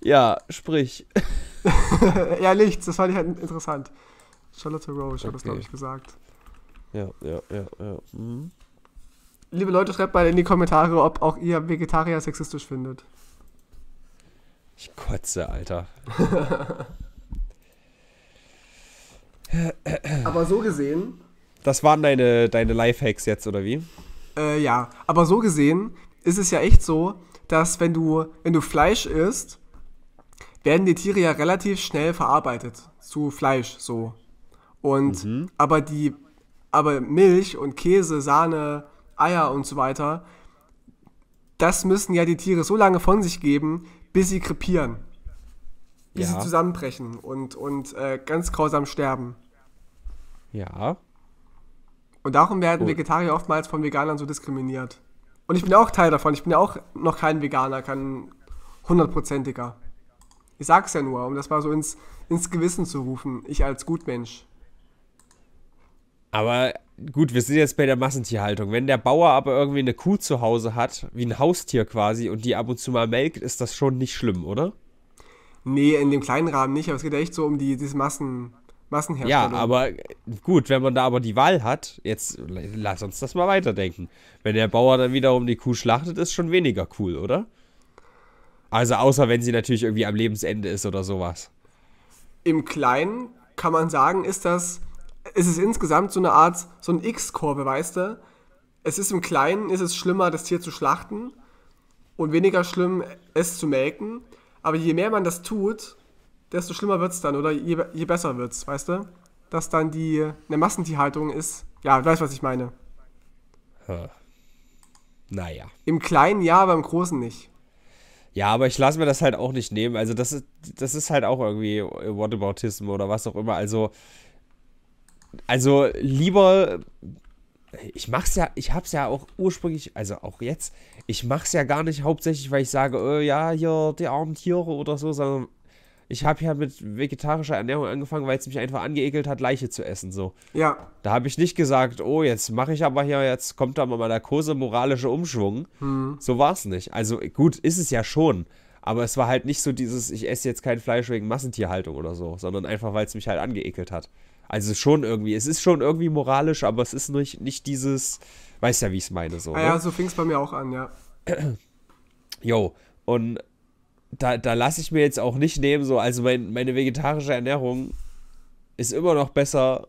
Ja, sprich. ja, nichts. Das fand ich halt interessant. Charlotte Roche okay. hat das, glaube ich, gesagt. Ja, ja, ja, ja. Mhm. Liebe Leute, schreibt mal in die Kommentare, ob auch ihr Vegetarier sexistisch findet. Ich kotze, Alter. Aber so gesehen das waren deine, deine Lifehacks jetzt, oder wie? Äh, ja, aber so gesehen ist es ja echt so, dass wenn du, wenn du Fleisch isst, werden die Tiere ja relativ schnell verarbeitet zu Fleisch so. Und mhm. aber die aber Milch und Käse, Sahne, Eier und so weiter, das müssen ja die Tiere so lange von sich geben, bis sie krepieren. Bis ja. sie zusammenbrechen und, und äh, ganz grausam sterben. Ja. Und darum werden oh. Vegetarier oftmals von Veganern so diskriminiert. Und ich bin auch Teil davon. Ich bin ja auch noch kein Veganer, kein hundertprozentiger. Ich sag's ja nur, um das mal so ins, ins Gewissen zu rufen. Ich als Gutmensch. Aber gut, wir sind jetzt bei der Massentierhaltung. Wenn der Bauer aber irgendwie eine Kuh zu Hause hat, wie ein Haustier quasi, und die ab und zu mal melkt, ist das schon nicht schlimm, oder? Nee, in dem kleinen Rahmen nicht, aber es geht ja echt so um die, dieses Massen, Massenherstellung. Ja, aber äh, gut, wenn man da aber die Wahl hat, jetzt lass uns das mal weiterdenken. Wenn der Bauer dann wiederum die Kuh schlachtet, ist schon weniger cool, oder? Also außer wenn sie natürlich irgendwie am Lebensende ist oder sowas. Im Kleinen kann man sagen, ist das, ist es insgesamt so eine Art, so ein X-Kurve, weißt du? Es ist im Kleinen, ist es schlimmer, das Tier zu schlachten und weniger schlimm, es zu melken. Aber je mehr man das tut, desto schlimmer wird es dann oder je, je besser wird es, weißt du? Dass dann die eine Massentierhaltung ist. Ja, weißt du, was ich meine. Huh. Naja. Im Kleinen ja, aber im Großen nicht. Ja, aber ich lasse mir das halt auch nicht nehmen. Also, das ist, das ist halt auch irgendwie äh, Whataboutism oder was auch immer. Also, also lieber. Ich mach's ja, ich hab's ja auch ursprünglich, also auch jetzt, ich mach's ja gar nicht hauptsächlich, weil ich sage, oh, ja, hier die armen Tiere oder so, sondern ich habe ja mit vegetarischer Ernährung angefangen, weil es mich einfach angeekelt hat, Leiche zu essen. So. Ja. Da habe ich nicht gesagt, oh, jetzt mache ich aber hier, jetzt kommt da mal meiner Kurse moralische Umschwung. Hm. So war es nicht. Also gut, ist es ja schon. Aber es war halt nicht so dieses, ich esse jetzt kein Fleisch wegen Massentierhaltung oder so, sondern einfach, weil es mich halt angeekelt hat. Also schon irgendwie, es ist schon irgendwie moralisch, aber es ist nicht, nicht dieses, weißt ja, wie ich es meine. So, ah ja, ne? so fing es bei mir auch an, ja. Jo, und da, da lasse ich mir jetzt auch nicht nehmen, so, also mein, meine vegetarische Ernährung ist immer noch besser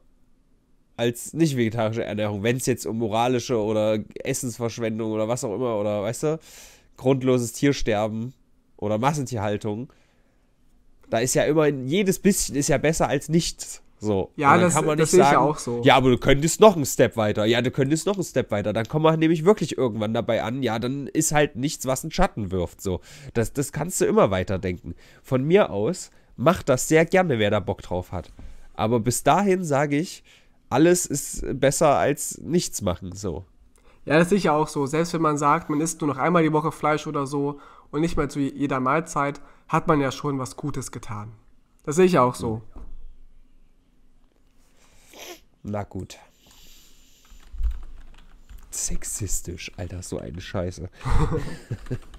als nicht vegetarische Ernährung, wenn es jetzt um moralische oder Essensverschwendung oder was auch immer oder weißt du, grundloses Tiersterben oder Massentierhaltung. Da ist ja immer jedes bisschen ist ja besser als nichts. So. Ja, das, kann man nicht das sagen, ich ja auch so. Ja, aber du könntest noch einen Step weiter. Ja, du könntest noch einen Step weiter. Dann kommen wir nämlich wirklich irgendwann dabei an. Ja, dann ist halt nichts, was einen Schatten wirft. So. Das, das kannst du immer weiterdenken. Von mir aus macht das sehr gerne, wer da Bock drauf hat. Aber bis dahin sage ich, alles ist besser als nichts machen. So. Ja, das sehe ich ja auch so. Selbst wenn man sagt, man isst nur noch einmal die Woche Fleisch oder so und nicht mehr zu jeder Mahlzeit, hat man ja schon was Gutes getan. Das sehe ich ja auch so. Ja. Mhm. Na gut. Sexistisch, Alter, so eine Scheiße.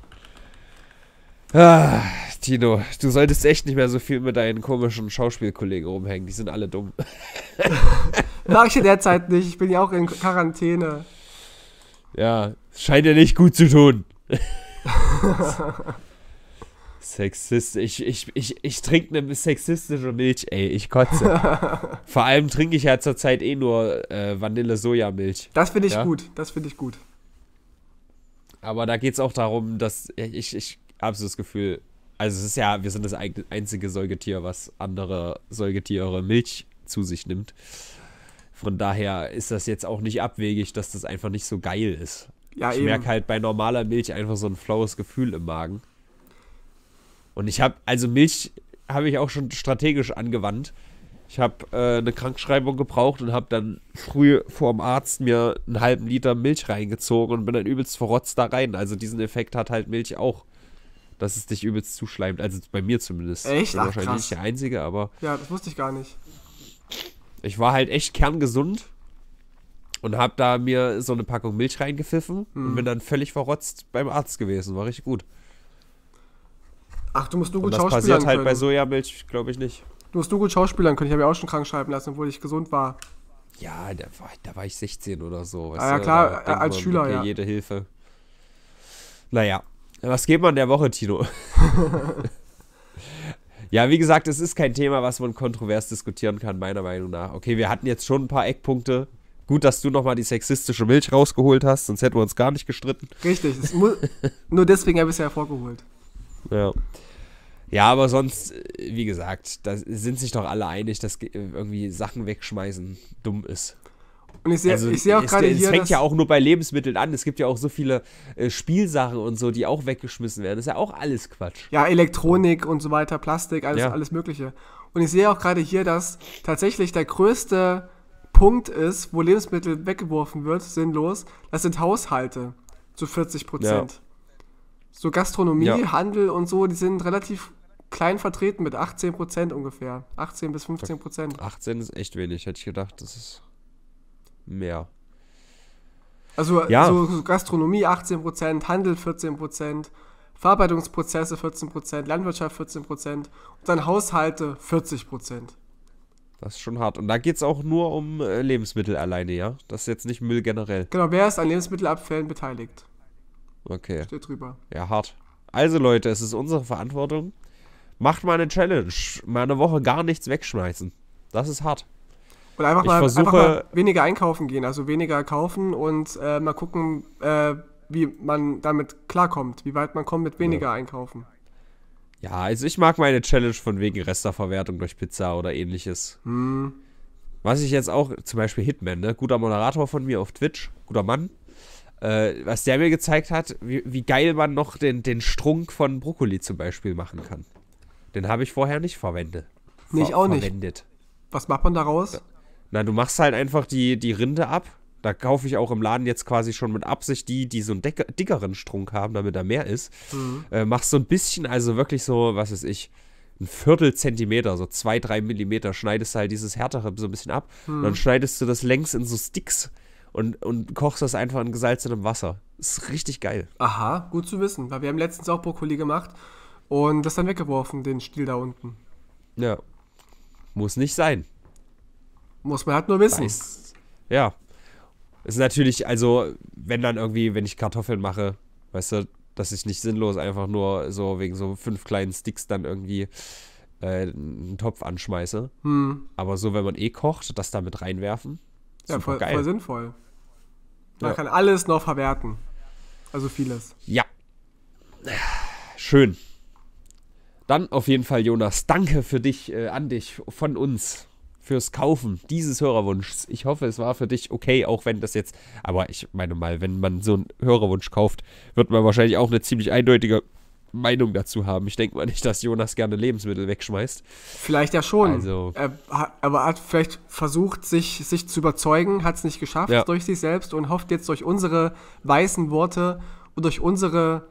ah, Tino, du solltest echt nicht mehr so viel mit deinen komischen Schauspielkollegen rumhängen. Die sind alle dumm. Mach ich ja derzeit nicht. Ich bin ja auch in Quarantäne. Ja, scheint dir nicht gut zu tun. Sexist. Ich, ich, ich, ich trinke eine sexistische Milch, ey. Ich kotze. Vor allem trinke ich ja zurzeit eh nur äh, Vanille-Sojamilch. Das finde ich ja? gut. Das finde ich gut. Aber da geht es auch darum, dass ich, ich habe so das Gefühl, also es ist ja, wir sind das einzige Säugetier, was andere Säugetiere Milch zu sich nimmt. Von daher ist das jetzt auch nicht abwegig, dass das einfach nicht so geil ist. Ja, ich merke halt bei normaler Milch einfach so ein flaues Gefühl im Magen. Und ich habe, also Milch habe ich auch schon strategisch angewandt. Ich habe äh, eine Krankschreibung gebraucht und habe dann früh vor dem Arzt mir einen halben Liter Milch reingezogen und bin dann übelst verrotzt da rein. Also diesen Effekt hat halt Milch auch, dass es dich übelst zuschleimt. Also bei mir zumindest. Echt? Ich bin Ach, wahrscheinlich krass. nicht der Einzige, aber. Ja, das wusste ich gar nicht. Ich war halt echt kerngesund und habe da mir so eine Packung Milch reingepfiffen hm. und bin dann völlig verrotzt beim Arzt gewesen. War richtig gut. Ach, du musst nur gut und das passiert halt können. bei Sojamilch, glaube ich, nicht. Du musst nur gut Schauspielern können. Ich habe ja auch schon krank schreiben lassen, obwohl ich gesund war. Ja, da war, da war ich 16 oder so. Ah, ja, klar, da äh, als Schüler, ja. Jede Hilfe. Naja, was geht man der Woche, Tino? ja, wie gesagt, es ist kein Thema, was man kontrovers diskutieren kann, meiner Meinung nach. Okay, wir hatten jetzt schon ein paar Eckpunkte. Gut, dass du nochmal die sexistische Milch rausgeholt hast, sonst hätten wir uns gar nicht gestritten. Richtig, nur deswegen habe ich es ja hervorgeholt. Ja. Ja, aber sonst, äh, wie gesagt, da sind sich doch alle einig, dass äh, irgendwie Sachen wegschmeißen dumm ist. Und ich sehe also, seh auch gerade hier. Es fängt ja auch nur bei Lebensmitteln an. Es gibt ja auch so viele äh, Spielsachen und so, die auch weggeschmissen werden. Das ist ja auch alles Quatsch. Ja, Elektronik und so weiter, Plastik, alles, ja. alles Mögliche. Und ich sehe auch gerade hier, dass tatsächlich der größte Punkt ist, wo Lebensmittel weggeworfen wird, sinnlos, das sind Haushalte zu 40 Prozent. Ja. So Gastronomie, ja. Handel und so, die sind relativ klein vertreten mit 18 Prozent ungefähr. 18 bis 15 Prozent. 18 ist echt wenig, hätte ich gedacht, das ist mehr. Also ja. so Gastronomie 18 Prozent, Handel 14 Prozent, Verarbeitungsprozesse 14 Prozent, Landwirtschaft 14 Prozent und dann Haushalte 40 Prozent. Das ist schon hart. Und da geht es auch nur um äh, Lebensmittel alleine, ja? Das ist jetzt nicht Müll generell. Genau, wer ist an Lebensmittelabfällen beteiligt? Okay. Steht drüber. Ja, hart. Also Leute, es ist unsere Verantwortung. Macht mal eine Challenge. Mal eine Woche gar nichts wegschmeißen. Das ist hart. Und einfach, mal, versuche, einfach mal weniger einkaufen gehen. Also weniger kaufen und äh, mal gucken, äh, wie man damit klarkommt. Wie weit man kommt mit weniger ja. einkaufen. Ja, also ich mag meine Challenge von wegen Resterverwertung durch Pizza oder ähnliches. Hm. Was ich jetzt auch, zum Beispiel Hitman, ne? guter Moderator von mir auf Twitch, guter Mann äh, was der mir gezeigt hat, wie, wie, geil man noch den, den Strunk von Brokkoli zum Beispiel machen kann. Den habe ich vorher nicht verwendet. nee, ich auch verwendet. nicht. Was macht man daraus? Na, du machst halt einfach die, die Rinde ab. Da kaufe ich auch im Laden jetzt quasi schon mit Absicht die, die so einen dicker, dickeren Strunk haben, damit da mehr ist. Mhm. Äh, machst so ein bisschen, also wirklich so, was weiß ich, ein Viertelzentimeter, so zwei, drei Millimeter, schneidest halt dieses härtere so ein bisschen ab. Hm. Dann schneidest du das längs in so Sticks und, und kochst das einfach in gesalzenem Wasser. Ist richtig geil. Aha, gut zu wissen, weil wir haben letztens auch Brokkoli gemacht und das dann weggeworfen, den Stiel da unten. Ja. Muss nicht sein. Muss man halt nur wissen. Weiß. Ja. Ist natürlich, also, wenn dann irgendwie, wenn ich Kartoffeln mache, weißt du, dass ich nicht sinnlos einfach nur so wegen so fünf kleinen Sticks dann irgendwie äh, einen Topf anschmeiße. Hm. Aber so, wenn man eh kocht, das da mit reinwerfen, ja, voll, voll, sinnvoll. Man ja. kann alles noch verwerten. Also vieles. Ja. Schön. Dann auf jeden Fall, Jonas, danke für dich, äh, an dich, von uns, fürs Kaufen dieses Hörerwunschs. Ich hoffe, es war für dich okay, auch wenn das jetzt, aber ich meine mal, wenn man so einen Hörerwunsch kauft, wird man wahrscheinlich auch eine ziemlich eindeutige Meinung dazu haben. Ich denke mal nicht, dass Jonas gerne Lebensmittel wegschmeißt. Vielleicht ja schon. Also. Er, aber hat vielleicht versucht, sich, sich zu überzeugen, hat es nicht geschafft ja. durch sich selbst und hofft jetzt durch unsere weißen Worte und durch unsere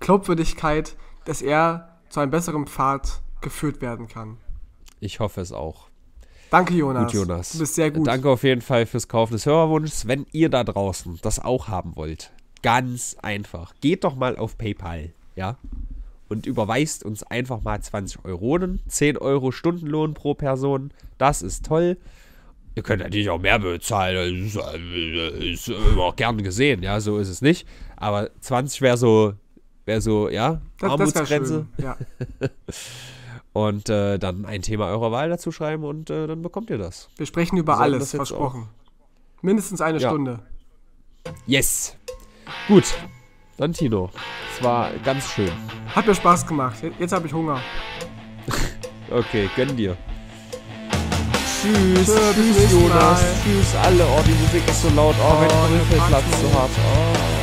Glaubwürdigkeit, dass er zu einem besseren Pfad geführt werden kann. Ich hoffe es auch. Danke, Jonas. Gut, Jonas. Du bist sehr gut. Danke auf jeden Fall fürs Kaufen des Hörerwunsches. Wenn ihr da draußen das auch haben wollt, ganz einfach, geht doch mal auf PayPal ja, und überweist uns einfach mal 20 Euro, 10 Euro Stundenlohn pro Person. Das ist toll. Ihr könnt natürlich auch mehr bezahlen, das ist, äh, immer auch gern gesehen, ja, so ist es nicht. Aber 20 wäre so, wäre so, ja, das, Armutsgrenze. Das ja. und äh, dann ein Thema eurer Wahl dazu schreiben und äh, dann bekommt ihr das. Wir sprechen über alles, versprochen. Auch. Mindestens eine ja. Stunde. Yes. Gut. Dann Tino. Es war ganz schön. Hat mir Spaß gemacht. Jetzt habe ich Hunger. okay, gönn dir. Tschüss, tschüss, tschüss Jonas, mal. tschüss alle. Oh, die Musik ist so laut. Oh, oh mein ist so hart. Oh.